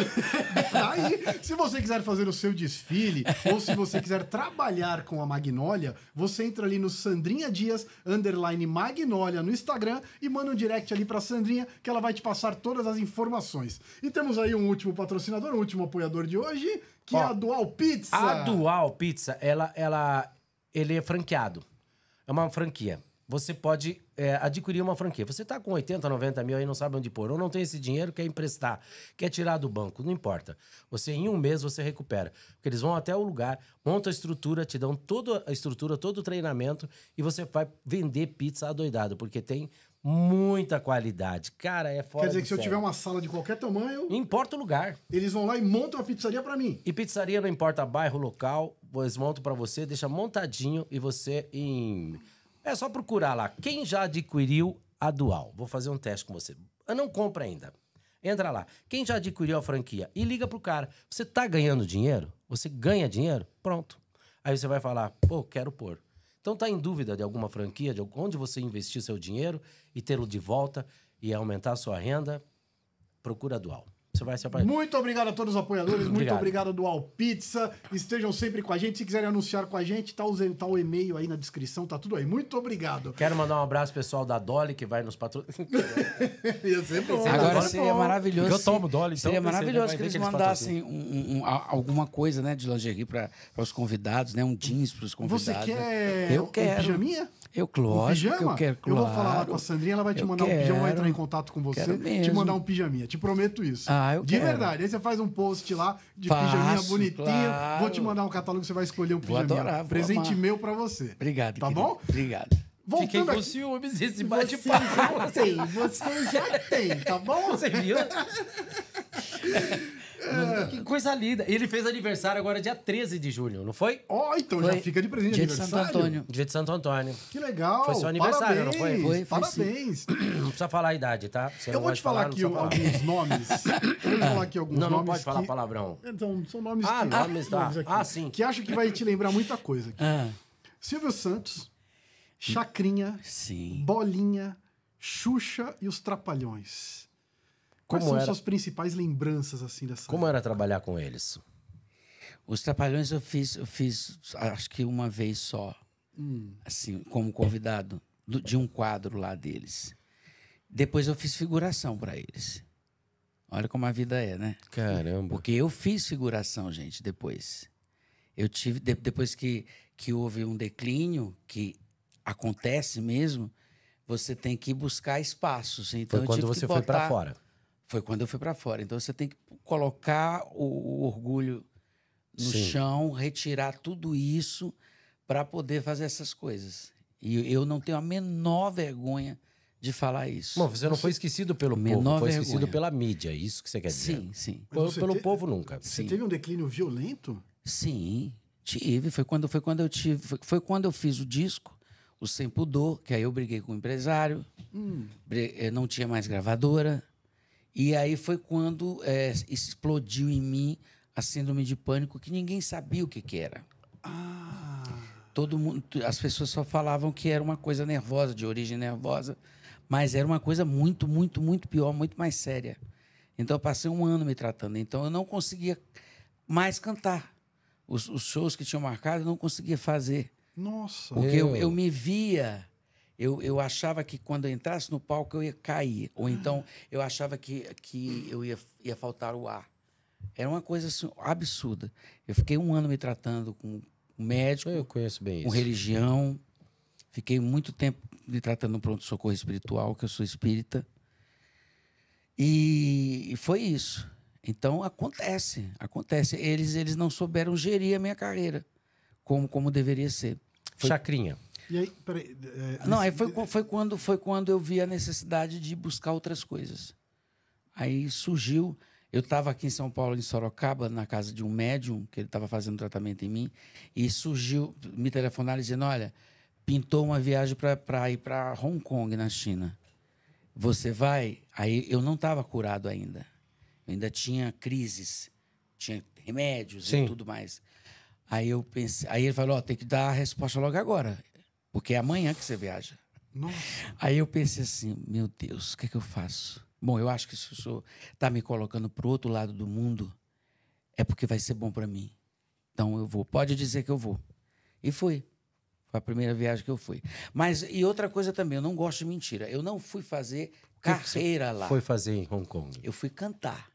aí, se você quiser fazer o seu desfile, ou se você quiser trabalhar com a Magnólia, você entra ali no Sandrinha Dias, underline Magnólia no Instagram, e manda um direct ali pra Sandrinha, que ela vai te passar todas as informações. E temos aí um último patrocinador, um último apoiador de hoje, que é a Dual Pizza. A Dual Pizza, ela... ela ele é franqueado. É uma franquia. Você pode é, adquirir uma franquia. Você está com 80, 90 mil aí, não sabe onde pôr, ou não tem esse dinheiro, quer emprestar, quer tirar do banco, não importa. Você, em um mês, você recupera. Porque eles vão até o lugar, montam a estrutura, te dão toda a estrutura, todo o treinamento, e você vai vender pizza adoidado, porque tem muita qualidade. Cara, é foda Quer dizer que sério. se eu tiver uma sala de qualquer tamanho... importa o lugar. Eles vão lá e montam a pizzaria para mim. E pizzaria não importa bairro, local, eles montam para você, deixa montadinho e você em... É só procurar lá. Quem já adquiriu a Dual? Vou fazer um teste com você. Eu não compra ainda. Entra lá. Quem já adquiriu a franquia e liga pro cara. Você tá ganhando dinheiro? Você ganha dinheiro? Pronto. Aí você vai falar, pô, quero pôr. Então está em dúvida de alguma franquia, de onde você investir seu dinheiro e tê-lo de volta e aumentar sua renda? Procura a Dual. Você vai se apaixonar. Muito obrigado a todos os apoiadores, muito obrigado do Alpizza. Estejam sempre com a gente. Se quiserem anunciar com a gente, tá, usando tá o e-mail aí na descrição, tá tudo aí. Muito obrigado. Quero mandar um abraço pessoal da Dolly que vai nos patrocinar. ia ser bom. Né? Agora Dolly, é seria bom. maravilhoso. eu tomo Dolly, então Seria maravilhoso que eles, que eles mandassem um, um, alguma coisa né, de lingerie para os convidados, né? Um jeans para os convidados. Você né. quer né? eu quero. pijaminha? Eu, cloro, um eu quero, claro. Eu vou falar lá com a Sandrinha, ela vai te mandar quero, um pijama, vai entrar em contato com você, te mandar um pijaminha. Te prometo isso. Ah, eu de quero. verdade. Aí você faz um post lá de Faço, pijaminha bonitinha. Claro. Vou te mandar um catálogo, você vai escolher um vou pijaminha. Presente amar. meu para você. Obrigado. Tá querido. bom? Obrigado. Voltando Fiquei com aqui. ciúmes esse bate-papo. Você já tem, você já tem, tá bom? Você viu? É. Que coisa linda. Ele fez aniversário agora dia 13 de julho. não foi? Ó, oh, então foi. já fica de presente dia de Santo Antônio. Dia de Santo Antônio. Que legal. Foi seu aniversário, Parabéns. não foi? Foi, Parabéns. Foi, não precisa falar a idade, tá? Você eu vou te falar, falar aqui alguns nomes. eu vou falar aqui alguns não, nomes. Não, não pode que... falar palavrão. Então, são nomes ah, que... Nomes, tá. nomes ah, sim. Que acho que vai te lembrar muita coisa aqui. Ah. Silvio Santos, Chacrinha, sim. Bolinha, Xuxa e os Trapalhões. Quais Como são era... suas principais lembranças assim dessa? Como época? era trabalhar com eles? Os Trapalhões eu fiz, eu fiz acho que uma vez só, hum. assim, como convidado do, de um quadro lá deles. Depois eu fiz figuração para eles. Olha como a vida é, né? Caramba. Porque eu fiz figuração, gente, depois. Eu tive de, depois que que houve um declínio que acontece mesmo, você tem que buscar espaços. Então foi quando você botar, foi para fora. Foi quando eu fui para fora. Então você tem que colocar o, o orgulho no Sim. chão, retirar tudo isso para poder fazer essas coisas. E eu não tenho a menor vergonha de falar isso. Bom, você não foi esquecido pelo menor povo, foi vergonha. esquecido pela mídia, é isso que você quer dizer. Sim, sim. Pelo, pelo te... povo nunca. Você sim. teve um declínio violento? Sim, tive. Foi quando, foi quando eu tive. Foi, foi, quando eu fiz o disco, o Sem Pudor, que aí eu briguei com o empresário, hum. Eh, não tinha mais gravadora. E aí foi quando é, explodiu em mim a síndrome de pânico que ninguém sabia o que, que era. Ah. Todo mundo, as pessoas só falavam que era uma coisa nervosa, de origem nervosa, mas era uma coisa muito, muito, muito pior, muito mais séria. Então eu passei um ano me tratando. Então eu não conseguia mais cantar. Os, os shows que tinham marcado eu não conseguia fazer. Nossa. Porque eu, eu me via eu, eu achava que quando eu entrasse no palco eu ia cair, ou ah. então eu achava que, que eu ia, ia faltar o ar. Era uma coisa assim, absurda. Eu fiquei um ano me tratando com um médico, eu conheço bem com isso. religião. Fiquei muito tempo me tratando no pronto-socorro espiritual, que eu sou espírita. E, e foi isso. Então acontece, acontece. Eles, eles não souberam gerir a minha carreira como, como deveria ser. Foi... Chacrinha. E aí, peraí, é, não, aí foi, foi, quando, foi quando eu vi a necessidade de buscar outras coisas. Aí surgiu. Eu estava aqui em São Paulo, em Sorocaba, na casa de um médium, que ele estava fazendo tratamento em mim, e surgiu, me telefonaram dizendo: Olha, pintou uma viagem para ir para Hong Kong, na China. Você vai? Aí eu não estava curado ainda. Eu ainda tinha crises, tinha remédios Sim. e tudo mais. Aí eu pensei, aí ele falou: oh, tem que dar a resposta logo agora. Porque é amanhã que você viaja. Nossa. Aí eu pensei assim, meu Deus, o que, é que eu faço? Bom, eu acho que se o senhor está me colocando para o outro lado do mundo, é porque vai ser bom para mim. Então eu vou. Pode dizer que eu vou. E fui. Foi a primeira viagem que eu fui. Mas, e outra coisa também, eu não gosto de mentira. Eu não fui fazer carreira lá. Foi fazer em Hong Kong? Eu fui cantar.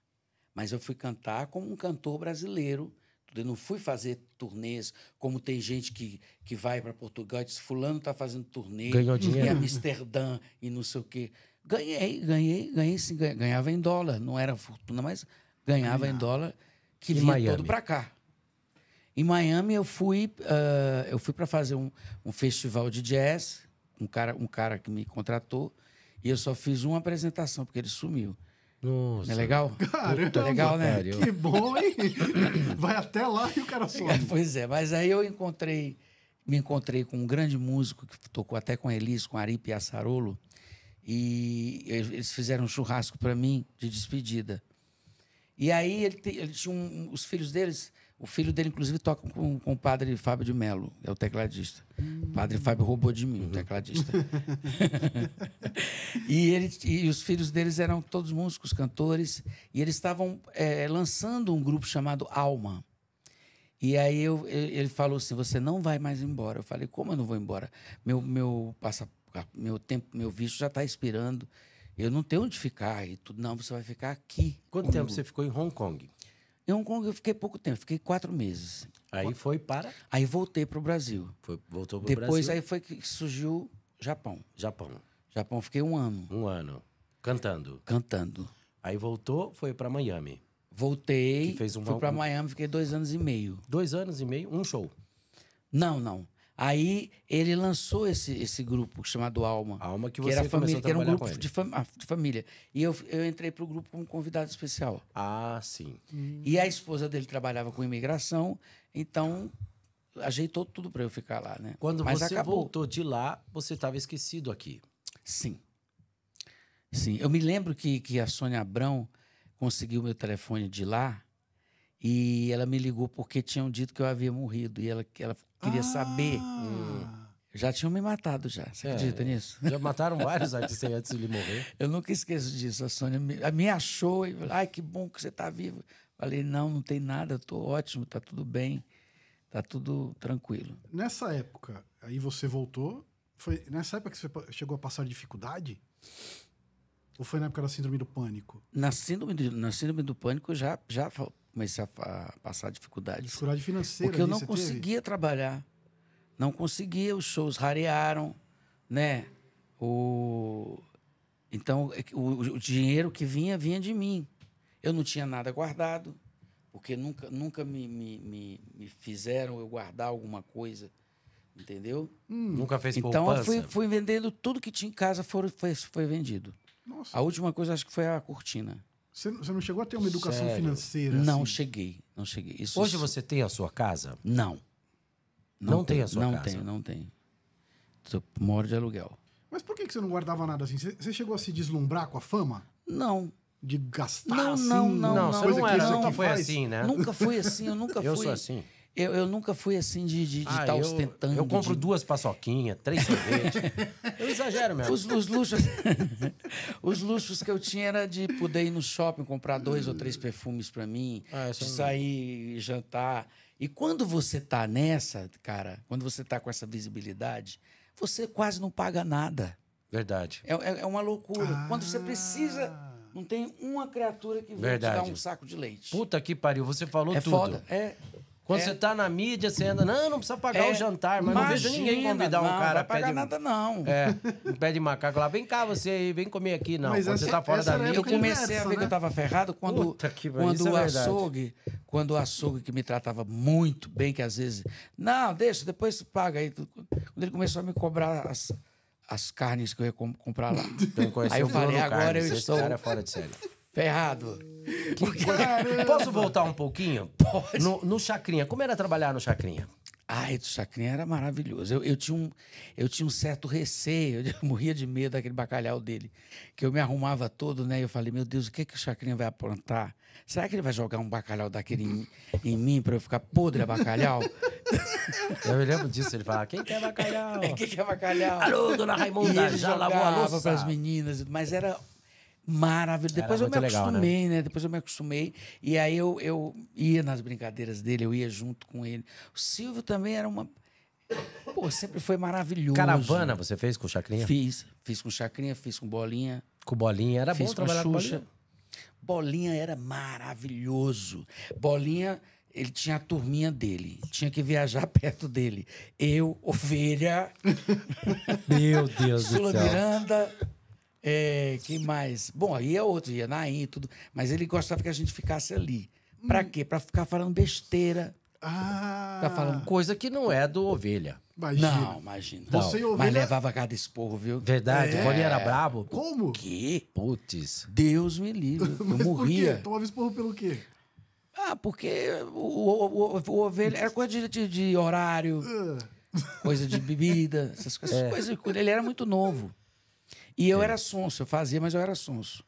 Mas eu fui cantar como um cantor brasileiro eu não fui fazer turnês, como tem gente que, que vai para Portugal e diz: Fulano está fazendo turnê Ganhou dinheiro. em Amsterdã e não sei o quê. Ganhei, ganhei, ganhei sim, ganhava em dólar. Não era fortuna, mas ganhava em dólar que vinha Miami. todo para cá. Em Miami eu fui, uh, eu fui para fazer um, um festival de jazz, um cara, um cara que me contratou, e eu só fiz uma apresentação, porque ele sumiu. Nossa. É legal? Caramba, é legal, né? Que bom, hein? Vai até lá e o cara some. É, pois é, mas aí eu encontrei, me encontrei com um grande músico que tocou até com Elis, com Ari Piaçarolo, e eles fizeram um churrasco para mim de despedida. E aí ele, te, ele tinha um, os filhos deles o filho dele, inclusive, toca com, com o padre Fábio de Melo, é o tecladista. O padre Fábio roubou de mim, uhum. o tecladista. e, ele, e os filhos deles eram todos músicos, cantores, e eles estavam é, lançando um grupo chamado Alma. E aí eu, ele falou assim: você não vai mais embora. Eu falei: como eu não vou embora? Meu, meu, passa, meu, tempo, meu visto já está expirando. Eu não tenho onde ficar e tudo. Não, você vai ficar aqui. Quanto comigo. tempo você ficou em Hong Kong? Em Hong Kong eu fiquei pouco tempo, fiquei quatro meses. Aí foi para? Aí voltei para o Brasil. Foi, voltou para o Brasil? Depois aí foi que surgiu Japão. Japão. Japão fiquei um ano. Um ano. Cantando? Cantando. Aí voltou, foi para Miami. Voltei, que fez um fui para Miami, fiquei dois anos e meio. Dois anos e meio? Um show? Não, não. Aí ele lançou esse, esse grupo chamado Alma. Alma que, que era família, que era um grupo de, fam ah, de, família. E eu, eu entrei para o grupo como convidado especial. Ah, sim. Hum. E a esposa dele trabalhava com imigração, então ajeitou tudo para eu ficar lá, né? Quando Mas você acabou. voltou de lá, você estava esquecido aqui. Sim. Sim. Eu me lembro que, que a Sônia Abrão conseguiu meu telefone de lá. E ela me ligou porque tinham dito que eu havia morrido. E ela, ela Queria ah. saber. Hum. Já tinham me matado já. Você é, acredita nisso? Já mataram vários artistas antes de ele morrer. Eu nunca esqueço disso. A Sônia me, me achou e falou, ai, que bom que você está vivo. Falei, não, não tem nada, estou ótimo, está tudo bem, está tudo tranquilo. Nessa época, aí você voltou, foi nessa época que você chegou a passar dificuldade? Ou foi na época da síndrome do pânico? Na síndrome do, na síndrome do pânico já, já comecei a, a passar dificuldades. Dificuldade financeira. Porque eu não conseguia teve? trabalhar. Não conseguia, os shows rarearam, né? O... Então, é o, o dinheiro que vinha, vinha de mim. Eu não tinha nada guardado, porque nunca, nunca me, me, me, me fizeram eu guardar alguma coisa, entendeu? Hum. Nunca fez então, poupança? Então, fui, fui vendendo tudo que tinha em casa, foi, foi, foi vendido. Nossa. A última coisa, acho que foi a cortina. Você, você não chegou a ter uma educação Sério? financeira? Não assim? cheguei, não cheguei. Isso, Hoje você tem a sua casa? Não. Não, não tem, tem a sua não casa? Tenho, não tem, não tem. Moro de aluguel. Mas por que, que você não guardava nada assim? Você, chegou a se deslumbrar com a fama? Não. De gastar não, assim? Não, não, não. Coisa não, que era, que não, foi assim, né? Nunca foi assim, eu nunca eu fui. Eu sou assim. Eu, eu nunca fui assim de estar de, de ah, tá ostentando. Eu compro de... duas paçoquinhas, três sorvetes. eu exagero mesmo. Os, os, luxos, os luxos que eu tinha era de poder ir no shopping comprar dois ou três perfumes para mim, ah, de é sair e jantar. E quando você tá nessa, cara, quando você tá com essa visibilidade, você quase não paga nada. Verdade. É, é, é uma loucura. Ah. Quando você precisa. Ah. Não tem uma criatura que vai te dar um saco de leite. Puta que pariu, você falou é tudo. Foda. É foda. Quando é. você tá na mídia, você anda, não, não precisa pagar é. o jantar, mas Imagina, não vejo ninguém convidar não, um cara. Não vai pagar de, nada, não. É, um pé de macaco lá, vem cá você aí, vem comer aqui, não. Mas quando essa, tá é você tá fora da mídia. Eu comecei essa, a ver né? que eu né? tava ferrado quando, Puta, que quando é o é açougue, quando o açougue que me tratava muito bem, que às vezes, não, deixa, depois você paga aí. Quando ele começou a me cobrar as, as carnes que eu ia comprar lá. Então, aí eu falei, agora carne, eu estou. Cara é fora de série. Ferrado. Posso voltar um pouquinho? Pode. No, no Chacrinha, como era trabalhar no Chacrinha? Ai, o Chacrinha era maravilhoso. Eu, eu, tinha um, eu tinha um certo receio, eu morria de medo daquele bacalhau dele, que eu me arrumava todo, né? Eu falei, meu Deus, o que, é que o Chacrinha vai aprontar? Será que ele vai jogar um bacalhau daquele em, em mim para eu ficar podre a bacalhau? eu me lembro disso, ele falava, quem quer bacalhau? quem quer bacalhau? Alô, dona Raimunda, já lavou a louça? para as meninas, mas era maravilhoso. Depois eu me acostumei, legal, né? né? Depois eu me acostumei. E aí eu, eu ia nas brincadeiras dele, eu ia junto com ele. O Silvio também era uma. Pô, sempre foi maravilhoso. Caravana você fez com o Chacrinha? Fiz. Fiz com Chacrinha, fiz com Bolinha. Com Bolinha, era fiz bom trabalhar com Xuxa. Com bolinha. bolinha era maravilhoso. Bolinha, ele tinha a turminha dele. Tinha que viajar perto dele. Eu, Ovelha... Meu Deus do céu. Sula Miranda... É, quem mais? Bom, aí é outro, ia na e tudo. Mas ele gostava que a gente ficasse ali. Pra hum. quê? Pra ficar falando besteira. Ah. Tá falando coisa que não é do ovelha. Imagina. Não, imagina. Você não, ovelha... Mas levava cada esporro, viu? Verdade, é. quando era brabo. Como? Que? Putz. Deus me livre. Eu morria. Por quê? Tomava esporro pelo quê? Ah, porque o, o, o, o ovelha era coisa de, de, de horário, ah. coisa de bebida, essas coisas. É. Coisa, ele era muito novo. E eu é. era sonso, eu fazia, mas eu era sonso.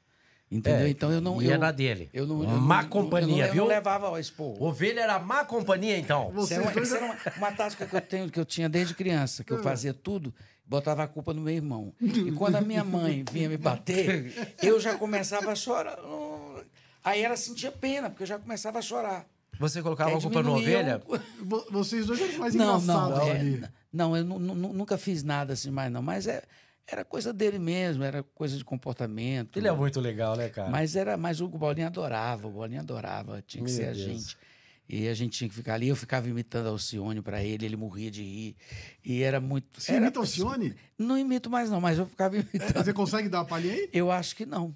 Entendeu? É. Então eu não. E é eu, era dele. Eu não, eu má companhia, eu não, viu? Eu não levava ao expor. Ovelha era má companhia, então. Você era, é dois... era uma, uma, tática que eu, tenho, que eu tinha desde criança, que eu ah. fazia tudo, botava a culpa no meu irmão. E quando a minha mãe vinha me bater, eu já começava a chorar. Aí ela sentia pena, porque eu já começava a chorar. Você colocava a culpa na ovelha? Vocês dois eram mais não, engraçados não, é, não, eu nunca fiz nada assim mais, não. Mas é, era coisa dele mesmo, era coisa de comportamento. Ele é né? é muito legal, né, cara? Mas era, mas o Bolinha adorava, o Bolinha adorava, tinha que Meu ser Deus. a gente. E a gente tinha que ficar ali, eu ficava imitando Alcione para ele, ele morria de rir. E era muito. Você era, imita Alcione? Não imito mais, não, mas eu ficava é, imitando. Você consegue dar uma palhinha aí? Eu acho que não.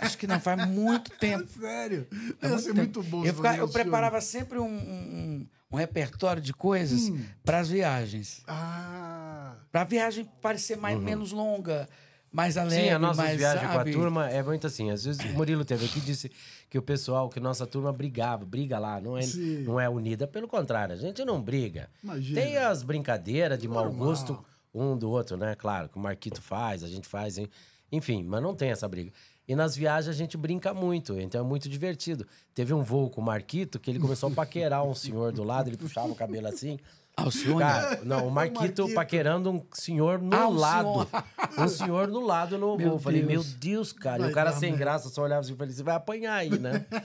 acho que não, faz muito tempo. Sério? Faz muito, muito bom. Eu, ficava, eu preparava sempre um, um um repertório de coisas hum. para as viagens. Ah. Para a viagem parecer mais uhum. menos longa, mais alegre, Sim, a nossa mais, viagem sabe? com a turma é muito assim. Às vezes o Murilo teve aqui disse que o pessoal, que nossa turma brigava, briga lá, não é, não é unida, pelo contrário, a gente não briga. Imagina. Tem as brincadeiras de Normal. mau gosto um do outro, né? Claro, que o Marquito faz, a gente faz, hein? enfim, mas não tem essa briga. E nas viagens a gente brinca muito, então é muito divertido. Teve um voo com o Marquito que ele começou a paquerar um senhor do lado, ele puxava o cabelo assim. Ah, o senhor? Cara, não, o Marquito, o Marquito, paquerando um senhor no ah, lado. Senhor. Um senhor no lado no voo. Eu falei, meu Deus, cara. Vai e o cara sem graça só olhava assim e falei, você vai apanhar aí, né?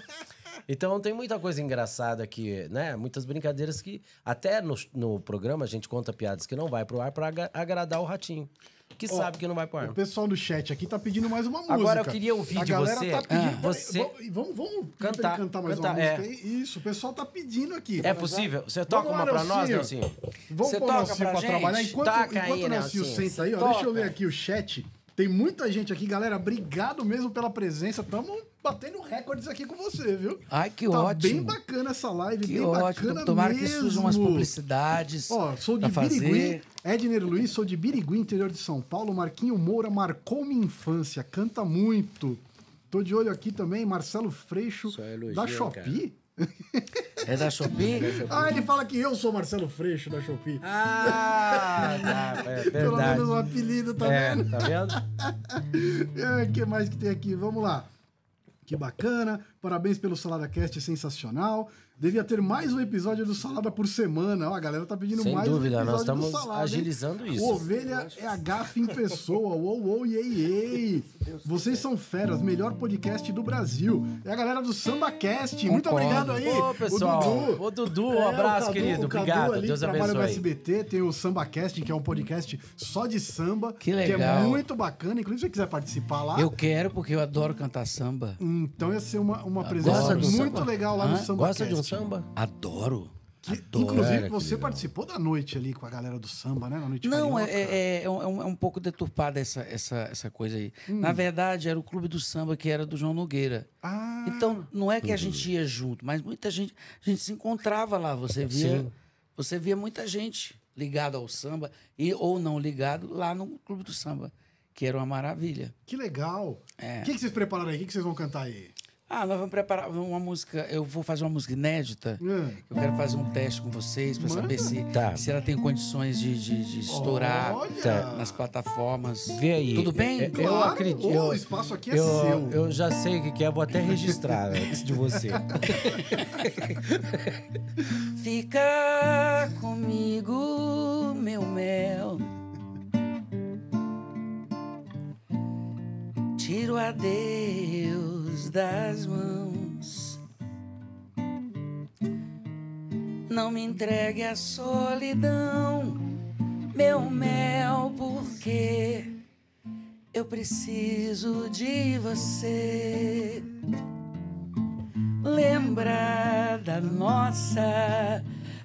Então tem muita coisa engraçada aqui, né? Muitas brincadeiras que até no, no programa a gente conta piadas que não vai pro ar para agradar o ratinho que Ó, sabe que não vai pro ar. O pessoal do chat aqui tá pedindo mais uma música. Agora eu queria ouvir a de você. Tá ah, pedindo, ah, você... Vamos, vamos cantar, cantar mais cantar, uma música. É. Isso, o pessoal tá pedindo aqui. É possível? Você toca vamos uma para pra nós, Nelsinho? Vamos você toca para pra, trabalhar. Enquanto, Taca enquanto o Nelsinho senta aí, ó, deixa eu ler aqui o chat. Tem muita gente aqui, galera. Obrigado mesmo pela presença. Tamo batendo recordes aqui com você, viu? Ai, que tá ótimo. bem bacana essa live, que bem ótimo. bacana Tomara mesmo. que surjam umas publicidades Ó, sou de Birigui, Edner Luiz, sou de Birigui, interior de São Paulo. Marquinho Moura marcou minha infância, canta muito. Tô de olho aqui também, Marcelo Freixo, elogio, da Shopee. É da Shopee? ah, ele fala que eu sou Marcelo Freixo da Shopee. Ah, tá, é verdade. Pelo menos o um apelido, tá é, vendo? Tá vendo? O é, que mais que tem aqui? Vamos lá. Que bacana. Parabéns pelo Salada Cast, sensacional. Devia ter mais um episódio do Salada por semana. Ó, a galera tá pedindo Sem mais dúvida, um episódio nós estamos agilizando hein? isso. Ovelha é a gafe em pessoa. Uou, uou, ei, ei. Vocês são feras, melhor podcast do Brasil. É a galera do SambaCast. Muito obrigado aí. Ô, pessoal. O Dudu. Ô, Dudu, um é, abraço, é, Cadu, querido. Obrigado. Ali, Deus abençoe. no SBT, tem o SambaCast, que é um podcast só de samba. Que legal. Que é muito bacana. Inclusive, se você quiser participar lá. Eu quero, porque eu adoro cantar samba. Então ia ser uma, uma ah, presença muito samba. legal lá no SambaCast. Gosta de um samba? Adoro. Que, Adoro, inclusive, você participou da noite ali com a galera do samba, né? Na noite Não, é, é, é, um, é, um, pouco deturpada essa, essa, essa coisa aí. Hum. Na verdade, era o clube do samba que era do João Nogueira. Ah. Então, não é que a gente ia junto, mas muita gente. A gente se encontrava lá. Você via, você via muita gente ligada ao samba, e, ou não ligado, lá no clube do samba. Que era uma maravilha. Que legal. O que, que vocês prepararam aí? O que, que vocês vão cantar aí? Ah, nós vamos preparar uma música. Eu vou fazer uma música inédita. É. Eu quero fazer um teste com vocês para saber se, tá. se ela tem condições de, de, de estourar Olha. Tá. nas plataformas. Vê aí. Tudo bem? É, é claro. Eu acredito. Oh, o espaço aqui é eu, seu. Eu já sei o que é, vou até registrar antes de você. Fica comigo, meu mel. Tiro adeus das mãos. Não me entregue à solidão, meu mel, porque eu preciso de você. Lembra da nossa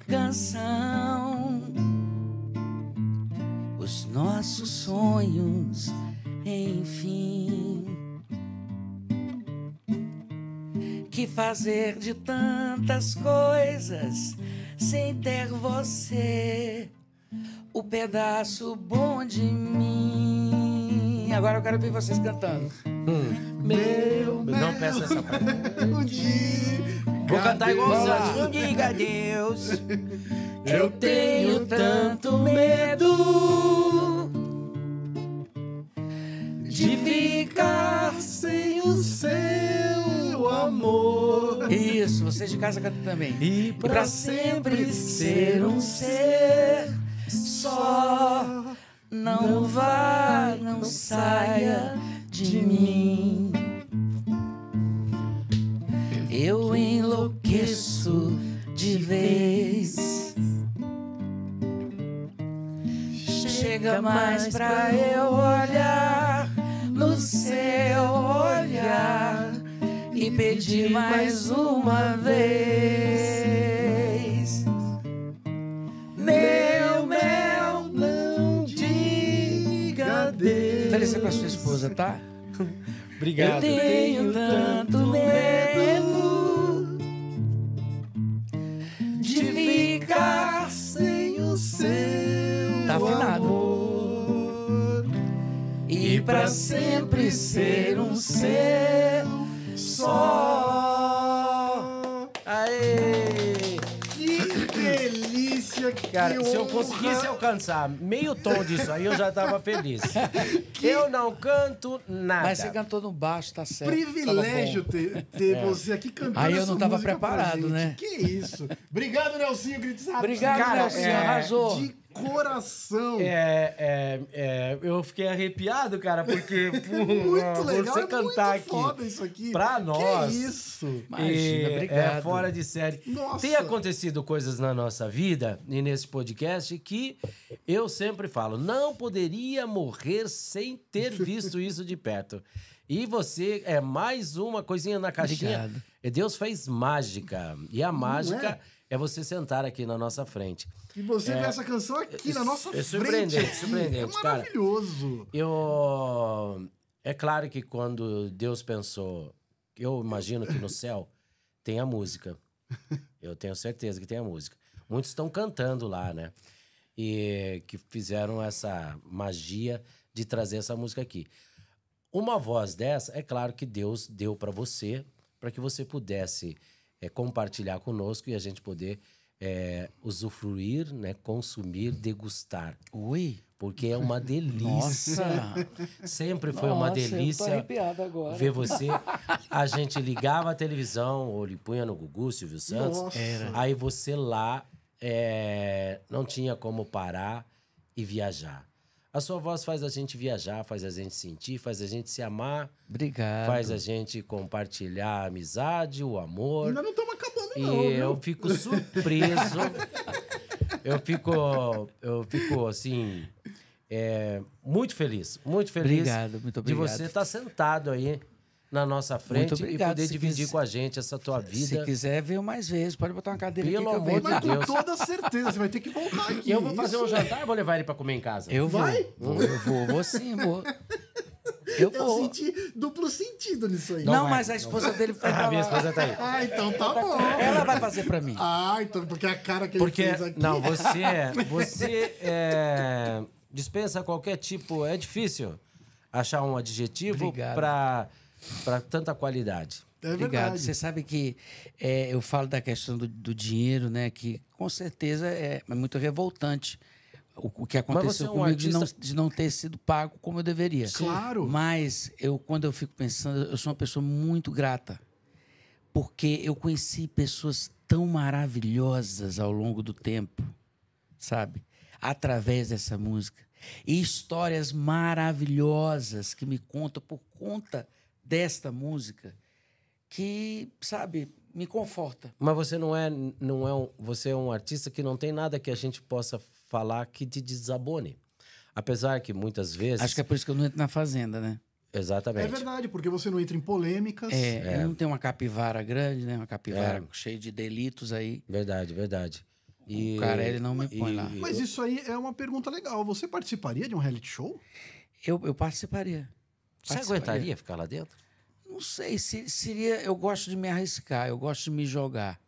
canção, os nossos sonhos, enfim. que fazer de tantas coisas sem ter você, o pedaço bom de mim. Agora eu quero ver vocês cantando. Hum. Meu, meu, não peça essa parte. Vou cantar igual Deus. Não diga Deus. Eu tenho tanto medo de ficar sem o seu amor. Isso, vocês de casa cantam também. E para sempre ser um ser só, não, não vá, não saia de mim. Eu enlouqueço de vez. Chega mais pra eu olhar no seu olhar e pedir mais uma vez. Meu mel, não diga Deus. com a sua esposa, tá? Obrigado. Eu tenho tanto medo de ficar sem o seu tá amor e pra sempre ser um ser só. Aê! Que delícia, cara. Que se eu conseguisse alcançar meio tom disso aí, eu já tava feliz. Que... Eu não canto nada. Mas você cantou no baixo, tá certo. Privilégio ter, ter é. você aqui cantando. Aí eu não tava preparado, né? Que isso. Obrigado, Nelsinho Grito Obrigado, cara, Nelsinho. É... Arrasou. De coração. É, é, é, eu fiquei arrepiado, cara, porque muito legal, você é cantar aqui, isso aqui. Pra nós. Que isso? Imagina, é, é obrigado. É fora de série. Nossa. Tem acontecido coisas na nossa vida e nesse podcast que eu sempre falo, não poderia morrer sem ter visto isso de perto. E você é mais uma coisinha na caixinha. Obrigado. Deus fez mágica. E a mágica é? é você sentar aqui na nossa frente. E você é, vê essa canção aqui é, na nossa é surpreendente, frente. Surpreendente, surpreendente. É maravilhoso. Cara, eu, é claro que quando Deus pensou, eu imagino que no céu tem a música. Eu tenho certeza que tem a música. Muitos estão cantando lá, né? E que fizeram essa magia de trazer essa música aqui. Uma voz dessa, é claro que Deus deu para você, para que você pudesse é, compartilhar conosco e a gente poder é, usufruir, né, consumir, degustar. Ui! Porque é uma delícia. Nossa. Sempre foi Nossa, uma delícia. Ver você. A gente ligava a televisão, ou lhe punha no Gugu, Silvio Santos. Nossa. Aí você lá é, não tinha como parar e viajar. A sua voz faz a gente viajar, faz a gente sentir, faz a gente se amar. Obrigado. Faz a gente compartilhar a amizade, o amor. ainda não estamos acabando, e não. E eu fico surpreso. eu fico. Eu fico assim. É, muito feliz, muito feliz. Obrigado, muito obrigado. De você estar tá sentado aí na nossa frente obrigado, e poder dividir quiser, com a gente essa tua vida. Se quiser, ver mais vezes. Pode botar uma cadeira Pelo aqui. Pelo amor de Deus. Com toda certeza, você vai ter que voltar aqui. Eu vou fazer um jantar e vou levar ele para comer em casa. Eu vai? vou. Eu vou, vou sim, vou. Eu, eu vou. senti duplo sentido nisso aí. Não, não mas a esposa não. dele foi. Ah, minha esposa tá aí. Ah, então tá bom. Ela vai fazer pra mim. Ah, então, porque a cara que porque, ele fez aqui. Não, você é, Você é, dispensa qualquer tipo. É difícil achar um adjetivo Obrigado. pra para tanta qualidade. É Obrigado. Você sabe que é, eu falo da questão do, do, dinheiro, né? Que com certeza é, é muito revoltante o, o que aconteceu é um comigo de, não, de, não, ter sido pago como eu deveria. Claro. Mas eu, quando eu fico pensando, eu sou uma pessoa muito grata. Porque eu conheci pessoas tão maravilhosas ao longo do tempo, sabe? Através dessa música. E histórias maravilhosas que me contam por conta desta música que, sabe, me conforta. Mas você não é, não é um, você é um artista que não tem nada que a gente possa falar que te desabone. Apesar que muitas vezes. Acho que é por isso que eu não entro na fazenda, né? Exatamente. É verdade, porque você não entra em polêmicas. É, é. não tem uma capivara grande, né? Uma capivara é. cheia de delitos aí. Verdade, verdade. E, o cara, ele não me põe lá. Mas isso aí é uma pergunta legal. Você participaria de um reality show? Eu, eu participaria. Você aguentaria ficar lá dentro? Não sei, seria. Eu gosto de me arriscar, eu gosto de me jogar.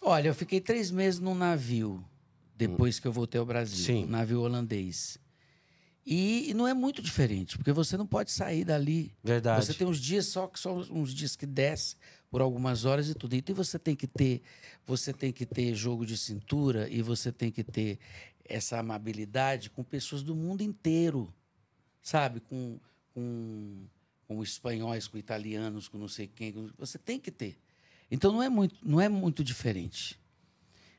Olha, eu fiquei três meses num navio depois hum. que eu voltei ao Brasil, Sim. um navio holandês. E, e não é muito diferente, porque você não pode sair dali. Verdade. Você tem uns dias só que são uns dias que desce por algumas horas e tudo. Então você tem que ter, você tem que ter jogo de cintura e você tem que ter essa amabilidade com pessoas do mundo inteiro, sabe? Com com, com espanhóis, com italianos, com não sei quem. Você tem que ter. Então não é muito, não é muito diferente.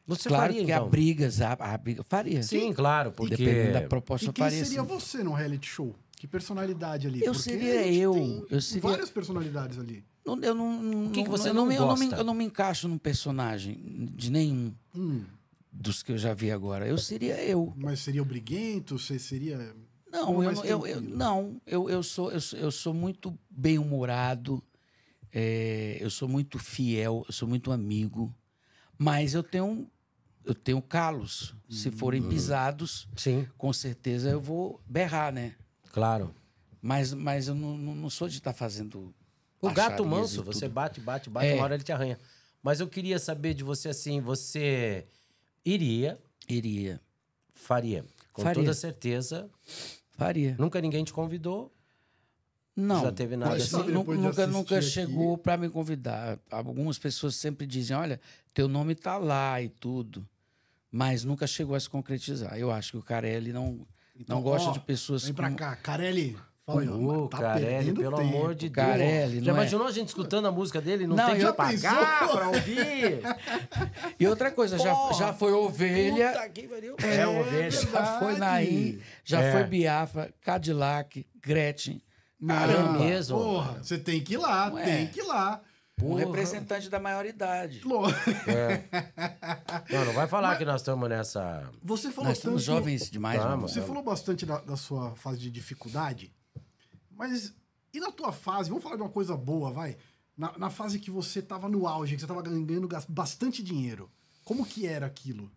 Você claro faria, que então. há brigas, há, há faria. Sim, Sim, claro, porque... Dependendo da proposta, e quem seria você no reality show? Que personalidade ali? Eu porque seria eu. eu seria... Várias personalidades ali. Não, eu não, não, que que você não, não eu, me, eu não me encaixo num personagem de nenhum hum. dos que eu já vi agora. Eu seria eu. Mas seria o briguento? Você seria... Não, eu, eu, eu, não eu, eu, sou, eu, sou, eu sou muito bem-humorado, é, eu sou muito fiel, eu sou muito amigo, mas eu tenho, eu tenho calos. Se hum. forem pisados, Sim. com certeza eu vou berrar, né? Claro. Mas, mas eu não, não sou de estar tá fazendo. O gato manso, você bate, bate, bate, é. uma hora ele te arranha. Mas eu queria saber de você assim: você iria. Iria. Faria. Com faria. toda certeza Faria. Nunca ninguém te convidou? Não. Já teve nada assim? Nunca, nunca chegou para me convidar. Algumas pessoas sempre dizem: olha, teu nome tá lá e tudo. Mas nunca chegou a se concretizar. Eu acho que o Carelli não, então, não gosta ó, de pessoas. Vem com... pra cá, Carelli. Pô, tá Carelli, pelo tempo. amor de Deus. Carelli, já é. imaginou a gente escutando a música dele? Não, não tem que pagar pensou? pra ouvir. e outra coisa, já, já foi ovelha. Puta, é, é, ovelha. Já foi Naí, já é. foi Biafra, Cadillac, Gretchen. É caramba, mesmo. Porra, você tem que ir lá, é. tem que ir lá. Um representante da maioridade. É. Não, não vai falar Mas que nós estamos nessa. Você falou nós estamos jovens demais, Você falou bastante da, da, sua fase de dificuldade. Mas e na tua fase? Vamos falar de uma coisa boa, vai. Na, na fase que você estava no auge, que você estava ganhando bastante dinheiro. Como que era aquilo?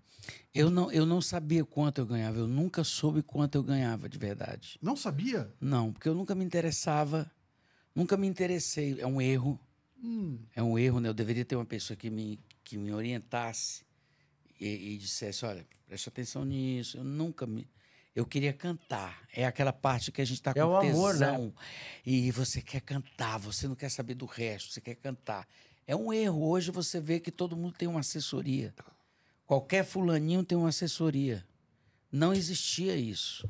Eu não, eu não sabia quanto eu ganhava. Eu nunca soube quanto eu ganhava de verdade. Não sabia? Não, porque eu nunca me interessava. Nunca me interessei. É um erro. Hum. É um erro, né? Eu deveria ter uma pessoa que me, que me orientasse e, e dissesse: olha, preste atenção nisso. Eu nunca me eu queria cantar. É aquela parte que a gente está é com é o né? tesão. né? E você quer cantar, você não quer saber do resto, você quer cantar. É um erro. Hoje você vê que todo mundo tem uma assessoria. Qualquer fulaninho tem uma assessoria. Não existia isso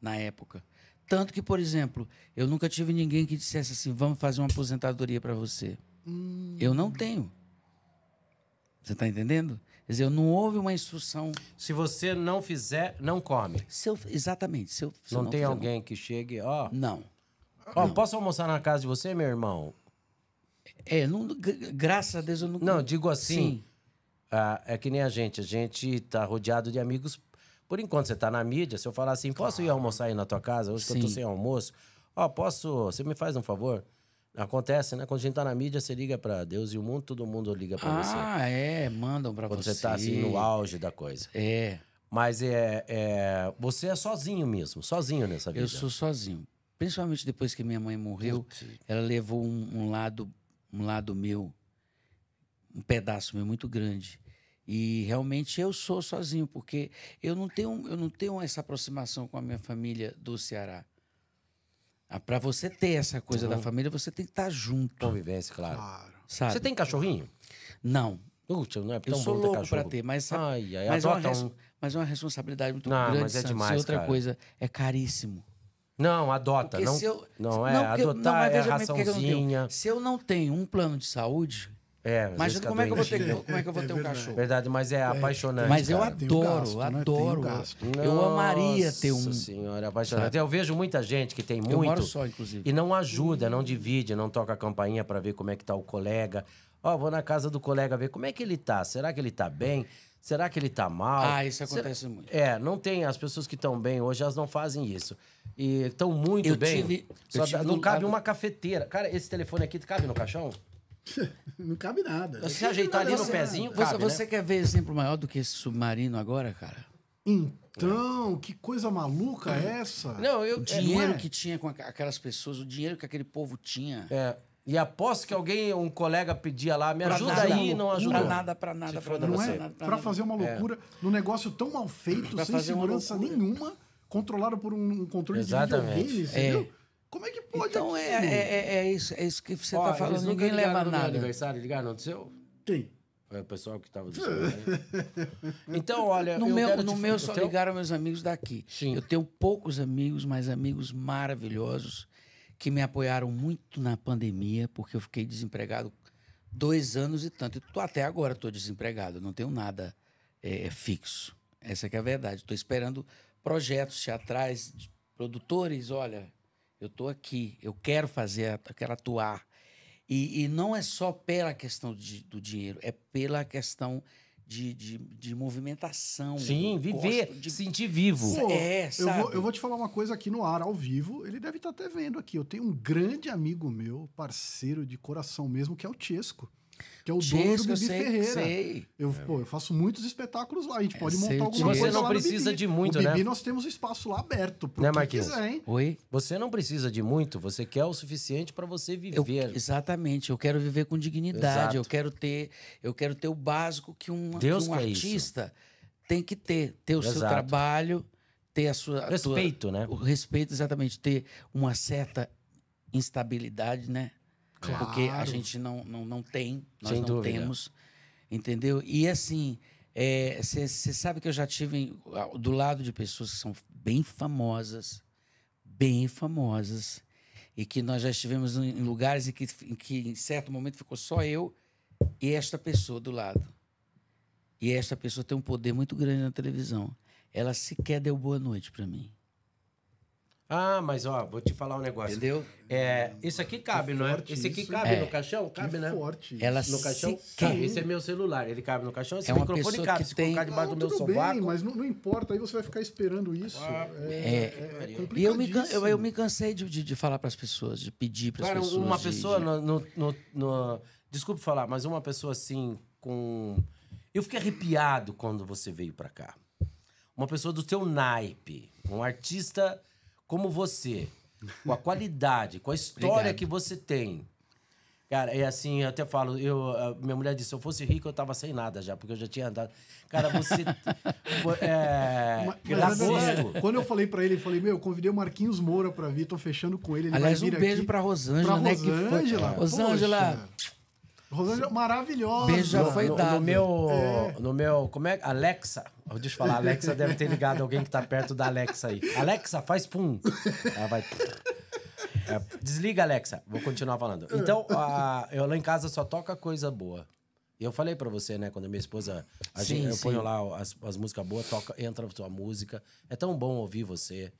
na época. Tanto que, por exemplo, eu nunca tive ninguém que dissesse assim: vamos fazer uma aposentadoria para você. Hum. Eu não tenho. Você está entendendo? Quer dizer, não houve uma instrução. Se você não fizer, não come. Se eu, exatamente. Se eu, se não, não, tem fizer, alguém não. que chegue, ó. Não. Ó, não. posso almoçar na casa de você, meu irmão? É, não, graças a Deus eu não. Não, digo assim. Ah, é que nem a gente. A gente tá rodeado de amigos. Por enquanto você tá na mídia, se eu falar assim, posso claro. ir almoçar aí na tua casa? Hoje Sim. que eu tô sem almoço. Ó, posso. Você me faz um favor? Acontece, né? Quando a gente tá na mídia, você liga para Deus e o mundo, todo mundo liga para ah, você. Ah, é, mandam para você. Quando você tá assim no auge da coisa. É. Mas é, é, você é sozinho mesmo, sozinho nessa vida. Eu sou sozinho. Principalmente depois que minha mãe morreu, Putz. ela levou um, um, lado, um lado meu, um pedaço meu muito grande. E realmente eu sou sozinho, porque eu não tenho, eu não tenho essa aproximação com a minha família do Ceará. Ah, para você ter essa coisa uhum. da família, você tem que estar tá junto. Convivência, claro. claro. Sabe? Você tem cachorrinho? Não. Puxa, não é tão Eu sou bom louco para ter, mas, ai, ai, mas, é uma um... mas é uma responsabilidade muito não, grande. Mas é demais, outra cara. coisa, é caríssimo. Não, adota. não, eu, não é não, adotar, não, é raçãozinha. Eu se eu não tenho um plano de saúde, é, mas como, é que eu vou ter, como é que eu vou é ter um cachorro. Verdade, mas é, é, apaixonante. Mas eu cara. adoro, gasto, né? adoro. Né? Eu amaria ter um. Nossa senhora, é apaixonante. Eu vejo muita gente que tem muito. Eu moro só, inclusive. E não ajuda, não divide, não toca a campainha para ver como é que tá o colega. Ó, oh, vou na casa do colega ver como é que ele tá. Será que ele tá bem? Será que ele tá mal? Ah, isso acontece Será... muito. É, não tem. As pessoas que estão bem hoje, elas não fazem isso. E estão muito eu bem. Tive... Só eu tive não cabe lado... uma cafeteira. Cara, esse telefone aqui cabe no caixão? não cabe nada. Você se ajeitar ali no pezinho, você, cabe, você né? quer ver exemplo maior do que esse submarino agora, cara? Então, é. que coisa maluca é. essa? Não, eu, o é, dinheiro é. que tinha com aquelas pessoas, o dinheiro que aquele povo tinha. É. E aposto que alguém, um colega pedia lá, me pra ajuda nada, aí, não ajuda. Pra nada, pra nada, pra nada. Não é pra, pra fazer uma é. loucura num negócio tão mal feito, sem segurança nenhuma, controlado por um controle Exatamente. de videogame, entendeu? É. Como é que pode? Então é, é, é, é, isso, é isso que você está falando. Ninguém leva no nada. Meu aniversário ligaram não seu? Sim. foi é o pessoal que estava do né? Então, olha. No meu, no meu só ligaram meus amigos daqui. Sim. Eu tenho poucos amigos, mas amigos maravilhosos que me apoiaram muito na pandemia, porque eu fiquei desempregado dois anos e tanto. E tô, até agora estou desempregado, não tenho nada é, é fixo. Essa é a verdade. Estou esperando projetos teatrais, produtores, olha, eu estou aqui, eu quero fazer, eu quero atuar. E, e não é só pela questão de, do dinheiro, é pela questão de, de, de movimentação. Sim, viver, de... sentir vivo. Pô, é, eu vou, eu, vou, te falar uma coisa aqui no ar, ao vivo, ele deve estar tá até vendo aqui. Eu tenho um grande amigo meu, parceiro de coração mesmo, que é o Tiesco. Que é o Chesco, dono do Bibi sei, Ferreira. Sei. Eu, é. pô, eu faço muitos espetáculos lá. A gente é, pode montar alguma coisa. Você não lá precisa de muito, o Bibi, né? Bibi, nós temos um espaço lá aberto pro né, Marquinhos? quiser, hein? Oi. Você não precisa de muito, você quer o suficiente para você viver. Eu, exatamente. Eu quero viver com dignidade. Exato. Eu quero ter, eu quero ter o básico que um, que um artista isso. tem que ter. Ter o Exato. seu trabalho, ter a sua. Respeito, a tua, né? O respeito, exatamente. Ter uma certa instabilidade, né? Claro. Né? Porque a gente não, não, não tem, nós Sem não dúvida. temos. Entendeu? E assim, você é, sabe que eu já tive do lado de pessoas que são bem famosas, bem famosas, e que nós já estivemos em lugares em que, em que em certo momento ficou só eu e esta pessoa do lado. E esta pessoa tem um poder muito grande na televisão. Ela sequer deu boa noite para mim. Ah, mas ó, vou te falar um negócio. Entendeu? É, esse aqui cabe, não é? Esse aqui isso. cabe é. no caixão? Cabe, que né? Forte. Ela no caixão? Cabe. Esse é meu celular, ele cabe no caixão, esse é microfone cabe. Se tem... colocar debaixo não, do ah, meu sovaco. Bem, mas não, não, importa, aí você vai ficar esperando isso. Ah, é, é, é E eu me, eu, eu me cansei de, de, de falar para as pessoas, de pedir para as pessoas. Uma pessoa, de, no, no, no, desculpe falar, mas uma pessoa assim, com. Eu fiquei arrepiado quando você veio para cá. Uma pessoa do teu naipe, um artista como você, com a qualidade, com a história Obrigado. que você tem. Cara, é assim, eu até falo, eu, minha mulher disse, se eu fosse rico, eu tava sem nada já, porque eu já tinha andado. Cara, você. é, mas, mas, quando eu falei pra ele, eu falei, meu, eu convidei o Marquinhos Moura pra vir, tô fechando com ele. ele Aliás, um beijo aqui. pra Rosângela, pra né? Rosângela, que foi, Rosângela. Poxa. Rosângela é maravilhosa. Beija foi no, dado. No meu, é. no meu, como é? Alexa. Deixa eu falar, Alexa deve ter ligado alguém que tá perto da Alexa aí. Alexa, faz pum. Ela vai... É, desliga, Alexa. Vou continuar falando. Então, a, eu lá em casa só toca coisa boa. Eu falei para você, né? Quando minha esposa. A sim, gente, eu ponho lá as, as músicas boas, toca, entra a sua música. É tão bom ouvir você.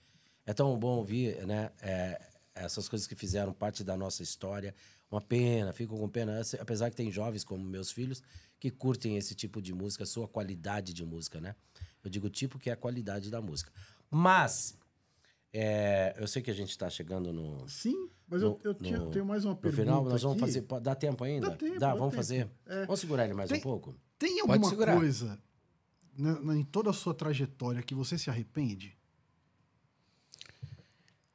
É tão bom ouvir, né? É, essas coisas que fizeram parte da nossa história uma pena, fico com pena. Apesar que tem jovens como meus filhos que curtem esse tipo de música, sua qualidade de música, né? Eu digo tipo que é a qualidade da música. Mas, é, eu sei que a gente está chegando no. Sim, mas no, eu, eu no, tenho mais uma pergunta. No final, nós vamos aqui. fazer. Dá tempo ainda? Dá tempo. Dá, dá vamos tempo. fazer. É, vamos segurar ele mais tem, um pouco? Tem alguma coisa na, na, em toda a sua trajetória que você se arrepende?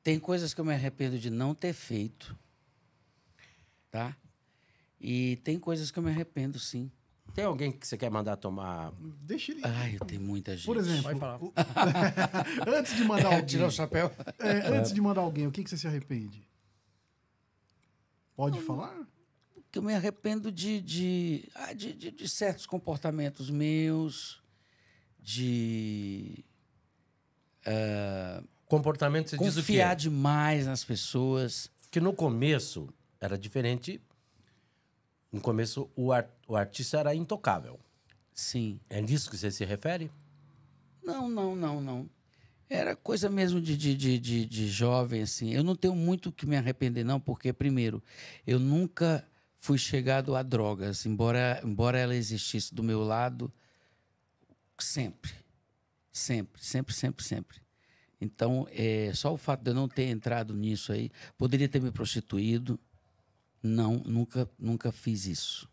Tem coisas que eu me arrependo de não ter feito tá? E tem coisas que eu me arrependo, sim. Tem alguém que você quer mandar tomar? Deixa ele. Ai, tem muita gente. Por exemplo, Vai falar. O... antes de mandar é, alguém. Tirar o chapéu. É, antes de mandar alguém, o que, que você se arrepende? Pode não, falar? Que eu me arrependo de de, ah, de, de, de, certos comportamentos meus, de. Uh, comportamento, você confiar diz o quê? demais nas pessoas. Que no começo, era diferente. No começo, o, art, o artista era intocável. Sim. É nisso que você se refere? Não, não, não, não. Era coisa mesmo de, de, de, de, de jovem, assim. Eu não tenho muito que me arrepender, não, porque, primeiro, eu nunca fui chegado a drogas, embora, embora ela existisse do meu lado sempre. Sempre, sempre, sempre, sempre. Então, é, só o fato de eu não ter entrado nisso aí, poderia ter me prostituído, não, nunca, nunca fiz isso.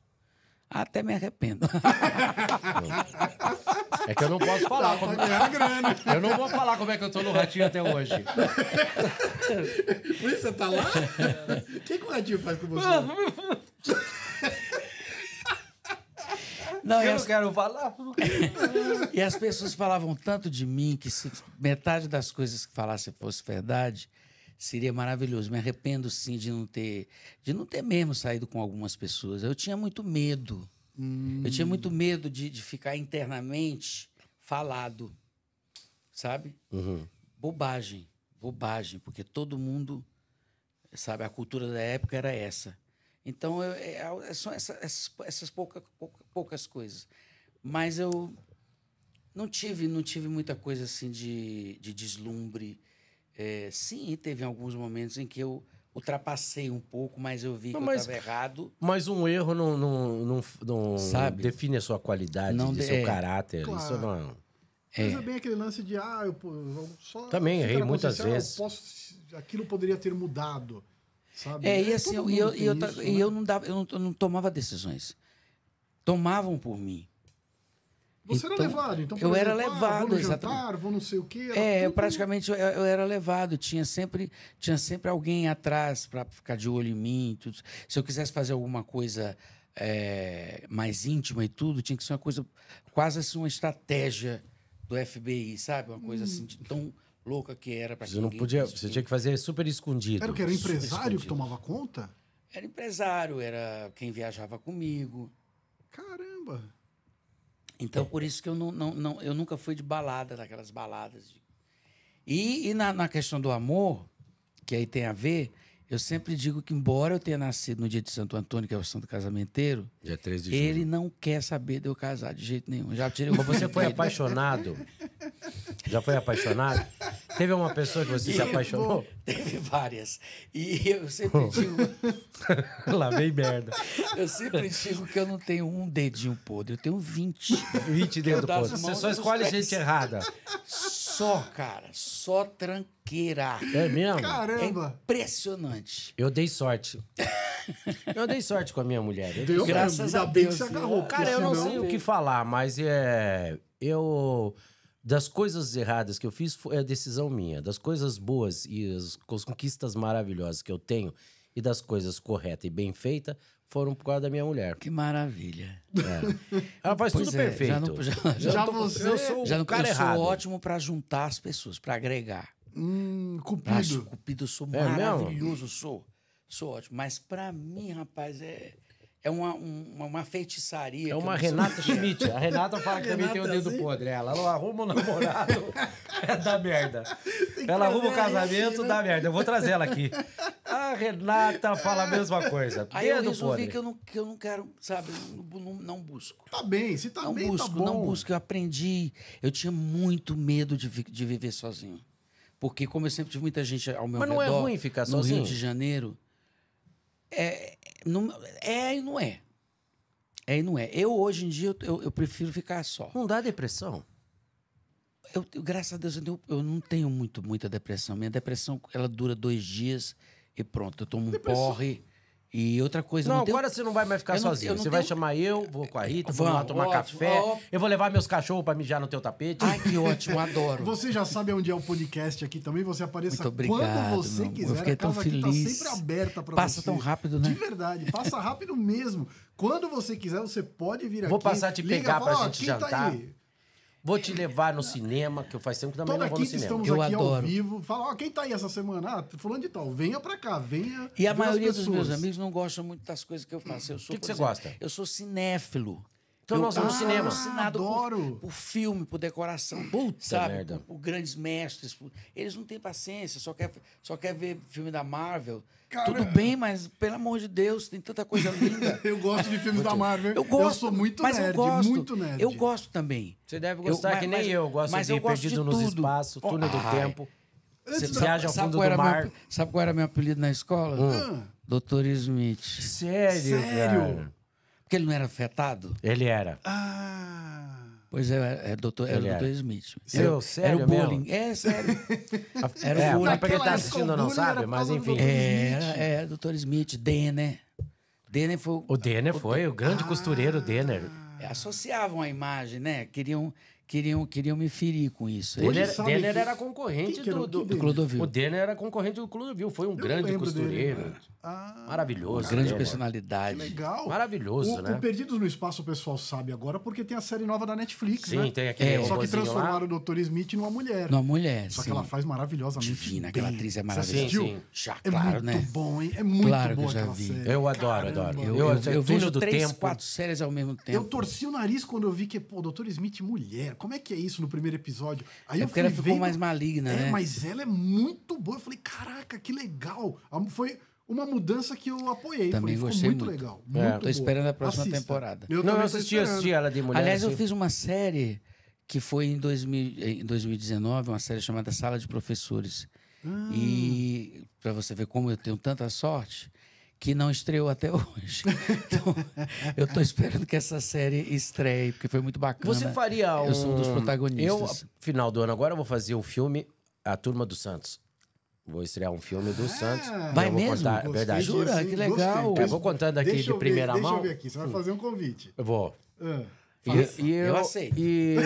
Até me arrependo. É que eu não posso falar. Como... Eu não vou falar como é que eu tô no ratinho até hoje. Por isso você tá lá? O que, que o ratinho faz com você? Não, eu não as... quero falar. e as pessoas falavam tanto de mim que se metade das coisas que falasse fosse verdade, Seria maravilhoso. Me arrependo sim de não ter, de não ter mesmo saído com algumas pessoas. Eu tinha muito medo. Hum. Eu tinha muito hum. medo de, de ficar internamente falado, sabe? Uhum. Bobagem, bobagem, porque todo mundo sabe a cultura da época era essa. Então eu, é, é, é, são essas, essas pouca, pouca, poucas coisas, mas eu não tive, não tive muita coisa assim de, de deslumbre é, sim, teve alguns momentos em que eu ultrapassei um pouco, mas eu vi não, que mas, eu estava errado. Mas um erro não, não, não, não Sabe? define a sua qualidade, não de, seu é, caráter. Claro. Isso não. É, é. Mas é bem aquele lance de, ah, eu, só. Também errei muitas vezes. posso, aquilo poderia ter mudado. Sabe? É, é e assim, eu, eu, eu, isso, eu, né? eu, não dava, eu, não, eu não tomava decisões. Tomavam por mim. Você então, era levado, então Eu exemplo, era levado, ah, vou exatamente. Jantar, vou não sei o quê. é, tudo... eu praticamente eu, eu, era levado. Tinha sempre, tinha sempre alguém atrás para ficar de olho em mim. Tudo. Se eu quisesse fazer alguma coisa é, mais íntima e tudo, tinha que ser uma coisa quase assim uma estratégia do FBI, sabe? Uma coisa assim, hum. assim tão louca que era para. Você não podia, você tinha que fazer super escondido. Era o que era o empresário que tomava conta. Era empresário, era quem viajava comigo. Caramba. Então, é. por isso que eu, não, não, não, eu nunca fui de balada, daquelas baladas. De... E, e na, na, questão do amor, que aí tem a ver, eu sempre digo que, embora eu tenha nascido no dia de Santo Antônio, que é o santo casamenteiro, dia de ele não quer saber de eu casar de jeito nenhum. Já tirei você foi apaixonado Já foi apaixonado? Teve uma pessoa que você e se apaixonou? Bom, teve várias. E eu sempre oh. digo. Lá vem merda. Eu sempre digo que eu não tenho um dedinho podre, eu tenho 20. 20 dedos podres. Você só escolhe gente pés. errada. Só, cara, só tranqueira. É mesmo? Caramba! É impressionante. Eu dei sorte. eu dei sorte com a minha mulher. graças a Deus. Bem que você agarrou, cara, eu não sei o que falar, mas é. Eu das coisas erradas que eu fiz foi a decisão minha. Das coisas boas e as conquistas maravilhosas que eu tenho e das coisas corretas e bem feitas foram por causa da minha mulher. Que maravilha. É. Ela faz pois tudo é, perfeito. Já, não, já, já, já tô, você, eu sou, já não, cara eu errado. sou ótimo para juntar as pessoas, para agregar. Hum, cupido. Acho, cupido, sou é maravilhoso, mesmo? sou. Sou ótimo. Mas para mim, rapaz, é é uma, uma, uma feitiçaria. É uma Renata Schmidt. A Renata fala que também tem o dedo podre. Ela, ela arruma o um namorado, é da merda. Ela arruma o casamento, né? dá merda. Eu vou trazer ela aqui. A Renata fala a mesma coisa. Aí dedo eu resolvi podre. que eu, não, que eu não quero, sabe, não, não, não busco. Tá bem, se tá não bem, tá busco, tá bom. Não busco, eu aprendi. Eu tinha muito medo de, de viver sozinho. Porque como eu sempre tive muita gente ao meu redor... Mas não é ruim ficar sozinho? No Rio de Janeiro... É, não é e não é. É e não é. Eu, hoje em dia, eu, eu prefiro ficar só. Não dá depressão? Eu, eu graças a Deus, eu, eu, não tenho muito, muita depressão. Minha depressão, ela dura dois dias e pronto. Eu tomo depressão. um porre e outra coisa... Não, agora tenho... você não vai mais ficar eu sozinho. Não, você tenho... vai chamar eu, vou com a Rita, vamos, vamos lá tomar ótimo, café. Ó... Eu vou levar meus cachorros para mijar no teu tapete. Ai, que ótimo, adoro. Você já sabe onde é o podcast aqui também. Você apareça Muito obrigado, quando você meu. quiser. Eu fiquei tão feliz. Tá sempre aberta para você. Passa tão rápido, né? De verdade, passa rápido mesmo. Quando você quiser, você pode vir aqui. Vou passar te liga, pegar para a gente tá jantar. Tá Vou te levar no cinema, que eu faz tempo que também Toda não vou no cinema. Estamos eu aqui adoro. ao vivo. Fala, ó, quem tá aí essa semana? Ah, falando de tal, venha pra cá, venha. E a maioria dos meus amigos não gosta muito das coisas que eu faço. O que, que você gosta? Eu sou cinéfilo. Então eu nós vamos ao cinema. Assinado adoro. Por, filme, por decoração. Puta sabe? merda. Por, grandes mestres. Por... Eles não têm paciência, só quer, só quer ver filme da Marvel. Cara... Tudo bem, mas pelo amor de Deus, tem tanta coisa linda. eu gosto de filmes da Marvel. Eu gosto. Eu sou muito mas nerd, eu gosto, muito nerd. Eu gosto também. Você deve gostar eu, mas, que nem mas, eu. Gosto mas de eu gosto Perdido de tudo. nos Espaços, Túnel do Tempo. Você viaja ao fundo do mar. Meu, sabe qual era meu apelido na escola? Hum. Doutor Smith. Sério, Sério? Cara? que ele não era afetado? Ele era. Ah. Pois é, é, é, é doutor, era o Dr. Smith. Seu, era, sério Era o bullying. Mesmo? É, sério. era é, o bullying. Não é pra quem tá assistindo não sabe, mas enfim. Era, é, Dr. É, Smith, Denner. Denner foi... O Denner foi, o grande ah. costureiro Denner. Associavam a imagem, né? Queriam queriam, queriam me ferir com isso. O era, Denner que... era concorrente que que era? do, do, do Clodovil. O Denner era concorrente do Clodovil, foi um eu grande costureiro. Dele, ah, Maravilhoso. grande né? personalidade. Que legal. Maravilhoso, o, né? O Perdidos no Espaço o pessoal sabe agora porque tem a série nova da Netflix, sim, né? Sim, tem aqui. É, só que transformaram lá. o Dr. Smith numa mulher. Numa mulher, Só sim. que ela faz maravilhosamente Divina, aquela atriz é maravilhosa. Sim, sim. Já, é claro, muito né? muito bom, hein? É muito claro que eu já vi. Série. Eu adoro, Caramba. adoro. Eu, eu, eu, eu vejo do três, tempo. quatro séries ao mesmo tempo. Eu torci o nariz quando eu vi que, pô, Dr. Smith mulher. Como é que é isso no primeiro episódio? Aí é eu fui ela ficou mais maligna, é, né? mas ela é muito boa. Eu falei, caraca, que legal. Foi uma mudança que eu apoiei. Também Falei, gostei muito, muito, legal. É, muito esperando a próxima Assista. temporada. Eu não, eu assisti, assisti ela de mulher. Aliás, assim. eu fiz uma série que foi em, 2000, em 2019, uma série chamada Sala de Professores. Ah. E para você ver como eu tenho tanta sorte que não estreou até hoje. Então, eu estou esperando que essa série estreie, porque foi muito bacana. Você faria um... Eu sou um dos protagonistas. Eu, final do ano agora, vou fazer o filme A Turma do Santos. Vou estrear um filme do é, Santos. Vai mesmo? Contar, é gostei, verdade. Jura? Assim, que legal. Gostei, é, vou contando aqui de primeira ver, mão. Deixa eu ver aqui. Você vai fazer um convite. Eu vou. Ah, e, e eu, eu, aceito. E...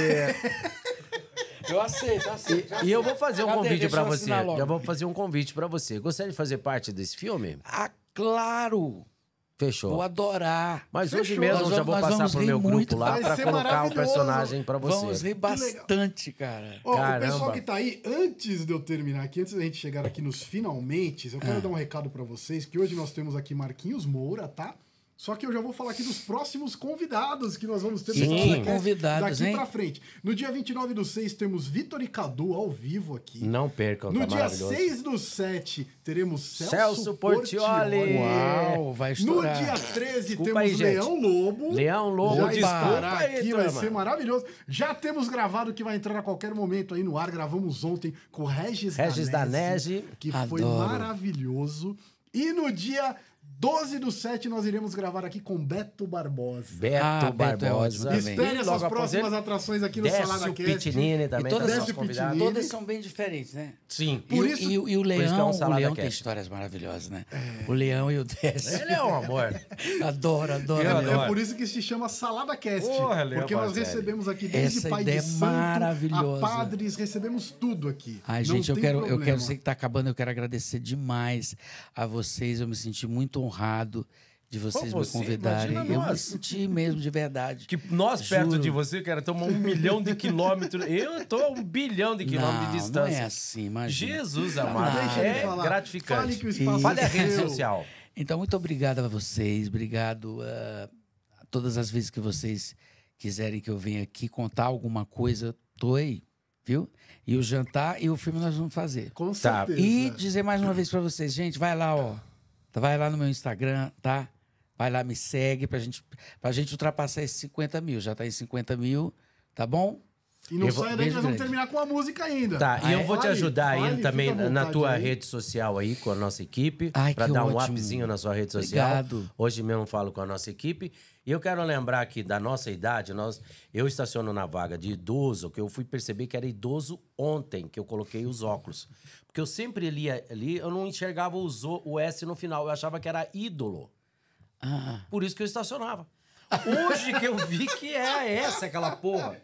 eu aceito, aceito. E, e, eu vou fazer um convite para você. Já vou fazer um convite para você. Gostaria de fazer parte desse filme? Ah, claro! Fechou. Vou adorar. Mas Fechou. hoje mesmo nós já vou passar pro meu grupo muito, lá para colocar o um personagem para você. Vamos rir bastante, cara. Ó, Caramba. o pessoal que tá aí, antes de eu terminar aqui, antes da gente chegar aqui nos finalmente, eu quero é. dar um recado para vocês que hoje nós temos aqui Marquinhos Moura, tá? Só que eu já vou falar aqui dos próximos convidados que nós vamos ter Sim, no convidados, daqui hein? pra frente. No dia 29 do 6 temos Vitor e Cadu ao vivo aqui. Não percam, tá No tá dia 6 do 7 teremos Celso, Celso Portioli. Portioli. Uau, vai estourar. No dia 13 desculpa temos aí, Leão Lobo. Leão Lobo, desculpa aí, aqui, vai ser maravilhoso. Já temos gravado que vai entrar a qualquer momento aí no ar. Gravamos ontem com o Regis, Regis Danese, Danese. que Adoro. foi maravilhoso. E no dia 12 do 7 nós iremos gravar aqui com Beto Barbosa. Beto ah, Barbosa. Beto é Espere essas próximas atrações aqui no Salada Cast. Pitinini também. E tá todas, são convidadas. todas são bem diferentes, né? Sim. Por e, isso, e, e o Leão, é um o Leão tem histórias maravilhosas, né? É. O Leão e o Décio. Ele é um amor. adoro, adoro, É, é por isso que se chama Salada Cast. Porra, Leão, porque nós recebemos aqui desde Essa Pai de é Santo a padres, recebemos tudo aqui. Ai, Não gente, eu quero, eu quero, sei que tá acabando, eu quero agradecer demais a vocês. Eu me senti muito honrado honrado de vocês você, me convidarem. Eu me senti mesmo, de verdade. Que nós, Juro. perto de você, cara, estamos um milhão de quilômetros. Eu estou a um bilhão de quilômetros não, de distância. Não é assim, imagina. Jesus amado, não, é gratificante. Fale que o espaço Fale a rede social. Então, muito obrigado a vocês. Obrigado uh, a todas as vezes que vocês quiserem que eu venha aqui contar alguma coisa, Estou aí. Viu? E o jantar e o filme nós vamos fazer. Com tá. certeza. E dizer mais uma vez para vocês, gente, vai lá, ó. Tá, vai lá no meu Instagram, tá? Vai lá, me segue pra gente, pra gente ultrapassar esses 50 mil. Já tá em 50 mil, tá bom? E não Revo... sai daí que nós vamos terminar com a música ainda. Tá, ah, e eu é? vou te ajudar vale, vale, também na tua aí. rede social aí com a nossa equipe. para dar ótimo. um upzinho na sua rede social. Obrigado. Hoje mesmo falo com a nossa equipe. E eu quero lembrar que da nossa idade, nós, eu estaciono na vaga de idoso, que eu fui perceber que era idoso ontem que eu coloquei os óculos. Porque eu sempre lia ali, eu não enxergava o, o S no final, eu achava que era ídolo. Ah. Por isso que eu estacionava. Hoje que eu vi que é essa, aquela porra.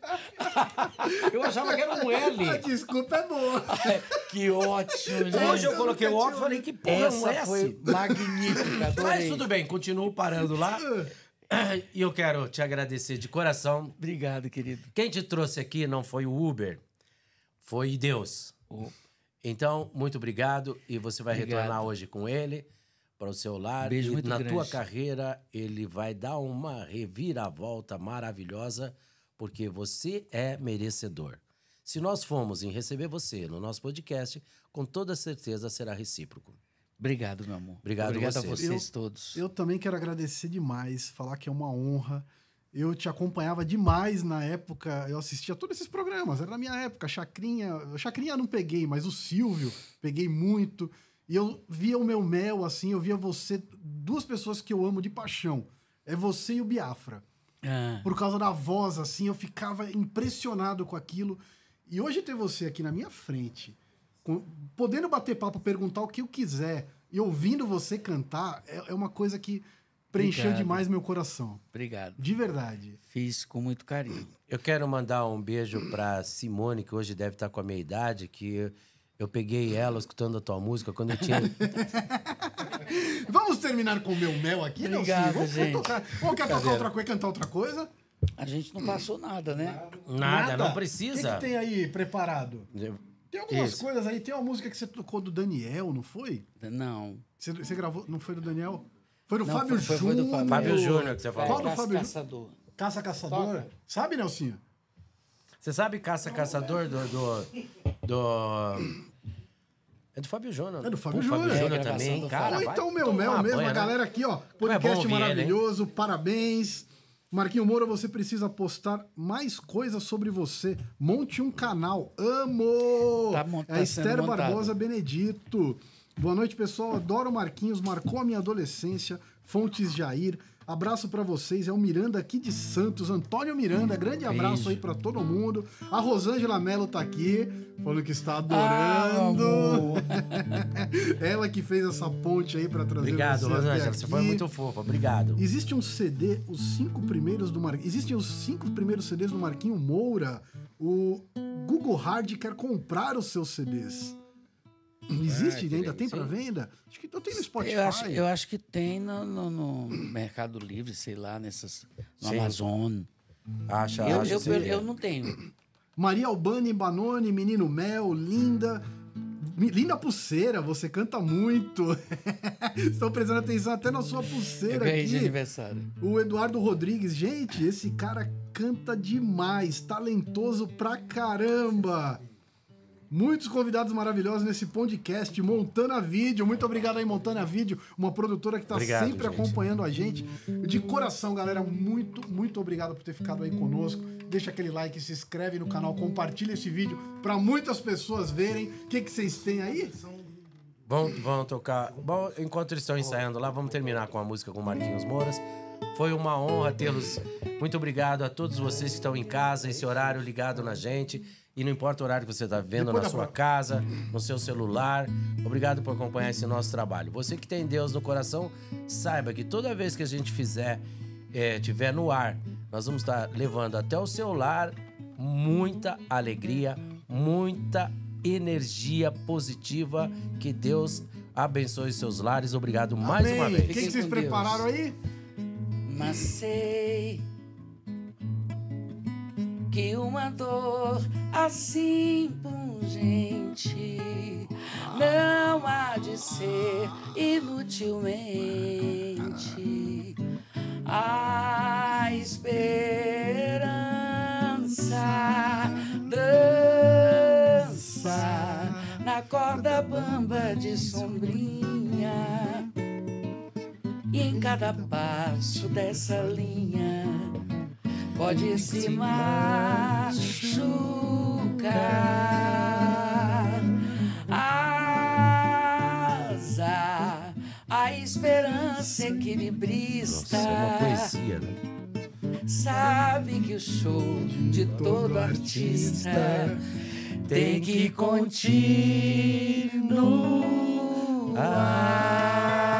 Eu achava que era um L. A desculpa é boa. É, que ótimo, gente. Hoje eu coloquei o óculos e falei que porra é essa é um S. Foi magnífica, adorei. Mas tudo bem, continuo parando lá. E eu quero te agradecer de coração. Obrigado, querido. Quem te trouxe aqui não foi o Uber, foi Deus. Então, muito obrigado e você vai obrigado. retornar hoje com ele para o seu lar. Beijo e muito na grande. tua carreira ele vai dar uma reviravolta maravilhosa, porque você é merecedor. Se nós formos em receber você no nosso podcast, com toda certeza será recíproco. Obrigado, meu amor. Obrigado, Obrigado você. a vocês eu, todos. Eu também quero agradecer demais, falar que é uma honra. Eu te acompanhava demais na época, eu assistia todos esses programas, era na minha época, Chacrinha, Chacrinha não peguei, mas o Silvio peguei muito. E eu via o meu mel, assim, eu via você, duas pessoas que eu amo de paixão. É você e o Biafra. Ah. Por causa da voz, assim, eu ficava impressionado com aquilo. E hoje ter você aqui na minha frente, com, podendo bater papo, perguntar o que eu quiser e ouvindo você cantar, é, é uma coisa que preencheu Obrigado. demais meu coração. Obrigado. De verdade. Fiz com muito carinho. Eu quero mandar um beijo para Simone, que hoje deve estar com a minha idade, que eu peguei ela escutando a tua música quando eu tinha. Vamos terminar com o meu mel aqui, Obrigado, Nelson? Vamos tocar. Ou quer tocar outra coisa, cantar outra coisa? A gente não passou nada, né? Nada, nada? não precisa. O que, que, tem aí preparado? Tem algumas Isso. coisas aí. Tem uma música que você tocou do Daniel, não foi? Não. Você, você gravou, não foi do Daniel? Foi do não, Fábio foi, Júnior. Foi do Fábio, Fábio Júnior que você falou. Qual do Fábio Caçador. Caça Caçador? Toca. Sabe, Nelsinho? Você sabe Caça Caçador do, do, do. É do Fábio Jona. É do Fábio Pô, Fábio é, também, cara. Ou então meu mel mesmo, banho, a né? galera aqui, ó. É podcast é maravilhoso, ele, parabéns. Marquinho Moura, você precisa postar mais coisas sobre você. Monte um canal. Amo! Tá montando. é tá Esther Barbosa Benedito. Boa noite, pessoal. Adoro Marquinhos. Marcou a minha adolescência. Fontes Jair. Abraço para vocês, é o Miranda aqui de Santos, Antônio Miranda, grande abraço aí para todo mundo. A Rosângela Mello tá aqui, falando que está ah, adorando. Ah, Ela que fez essa ponte aí para trazer Obrigado, você Rosângela, você foi muito fofa, obrigado. Existe um CD, os cinco primeiros do Marquinho, existem os cinco primeiros CDs do Marquinho Moura. O Google Hard quer comprar os seus CDs. É, existe? ainda tem para venda? Acho que eu então tenho no Spotify. Eu acho, eu acho que tem no, no, no, Mercado Livre, sei lá, nessas, no Amazon. Ah, Acha, eu, Eu, eu, eu, não tenho. Maria Albani, Banoni, Menino Mel, Linda. Linda pulseira, você canta muito. estão prestando atenção até na sua pulseira eu aqui. de aniversário. O Eduardo Rodrigues, gente, esse cara canta demais, talentoso pra caramba. Muitos convidados maravilhosos nesse podcast Montana Vídeo. Muito obrigado aí, Montana Vídeo, uma produtora que está sempre gente. acompanhando a gente. De coração, galera, muito, muito obrigado por ter ficado aí conosco. Deixa aquele like, se inscreve no canal, compartilha esse vídeo para muitas pessoas verem. O que, que vocês têm aí? Vão, vão tocar. Bom, enquanto eles estão ensaiando lá, vamos terminar com a música com Marquinhos Mouras. Foi uma honra tê-los. Muito obrigado a todos vocês que estão em casa, esse horário ligado na gente. E não importa o horário que você está vendo Depois na sua casa, no seu celular. Obrigado por acompanhar esse nosso trabalho. Você que tem Deus no coração, saiba que toda vez que a gente fizer, é, tiver no ar, nós vamos estar tá levando até o seu lar muita alegria, muita energia positiva. Que Deus abençoe seus lares. Obrigado mais Amém. uma vez. O que, que vocês prepararam aí? Mas sei que uma dor assim pungente não há de ser inutilmente a esperança dança na corda bamba de sombrinha e em cada passo dessa linha pode se machucar. Asa, a esperança é que me Nossa, é uma poesia, né? Sabe que o show de todo artista tem que continuar. Ah.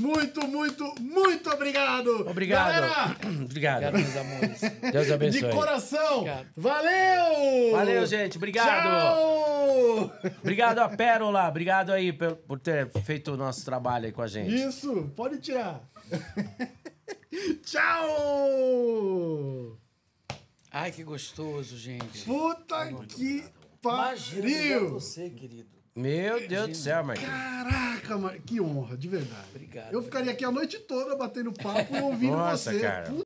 Muito, muito, muito obrigado. Obrigado. Galera, obrigado. obrigado, meus amores. Deus abençoe. De coração. Obrigado. Valeu. Valeu, gente. Obrigado. Tchau. Obrigado a Pérola. Obrigado aí por ter feito o nosso trabalho aí com a gente. Isso. Pode tirar. Tchau. Ai, que gostoso, gente. Puta que pariu. Imagina você, querido. Meu Deus do céu, Marquinhos. Caraca, Marquinhos, que honra, de verdade. Obrigado. Eu ficaria aqui a noite toda batendo papo e ouvindo Nossa, você. Cara.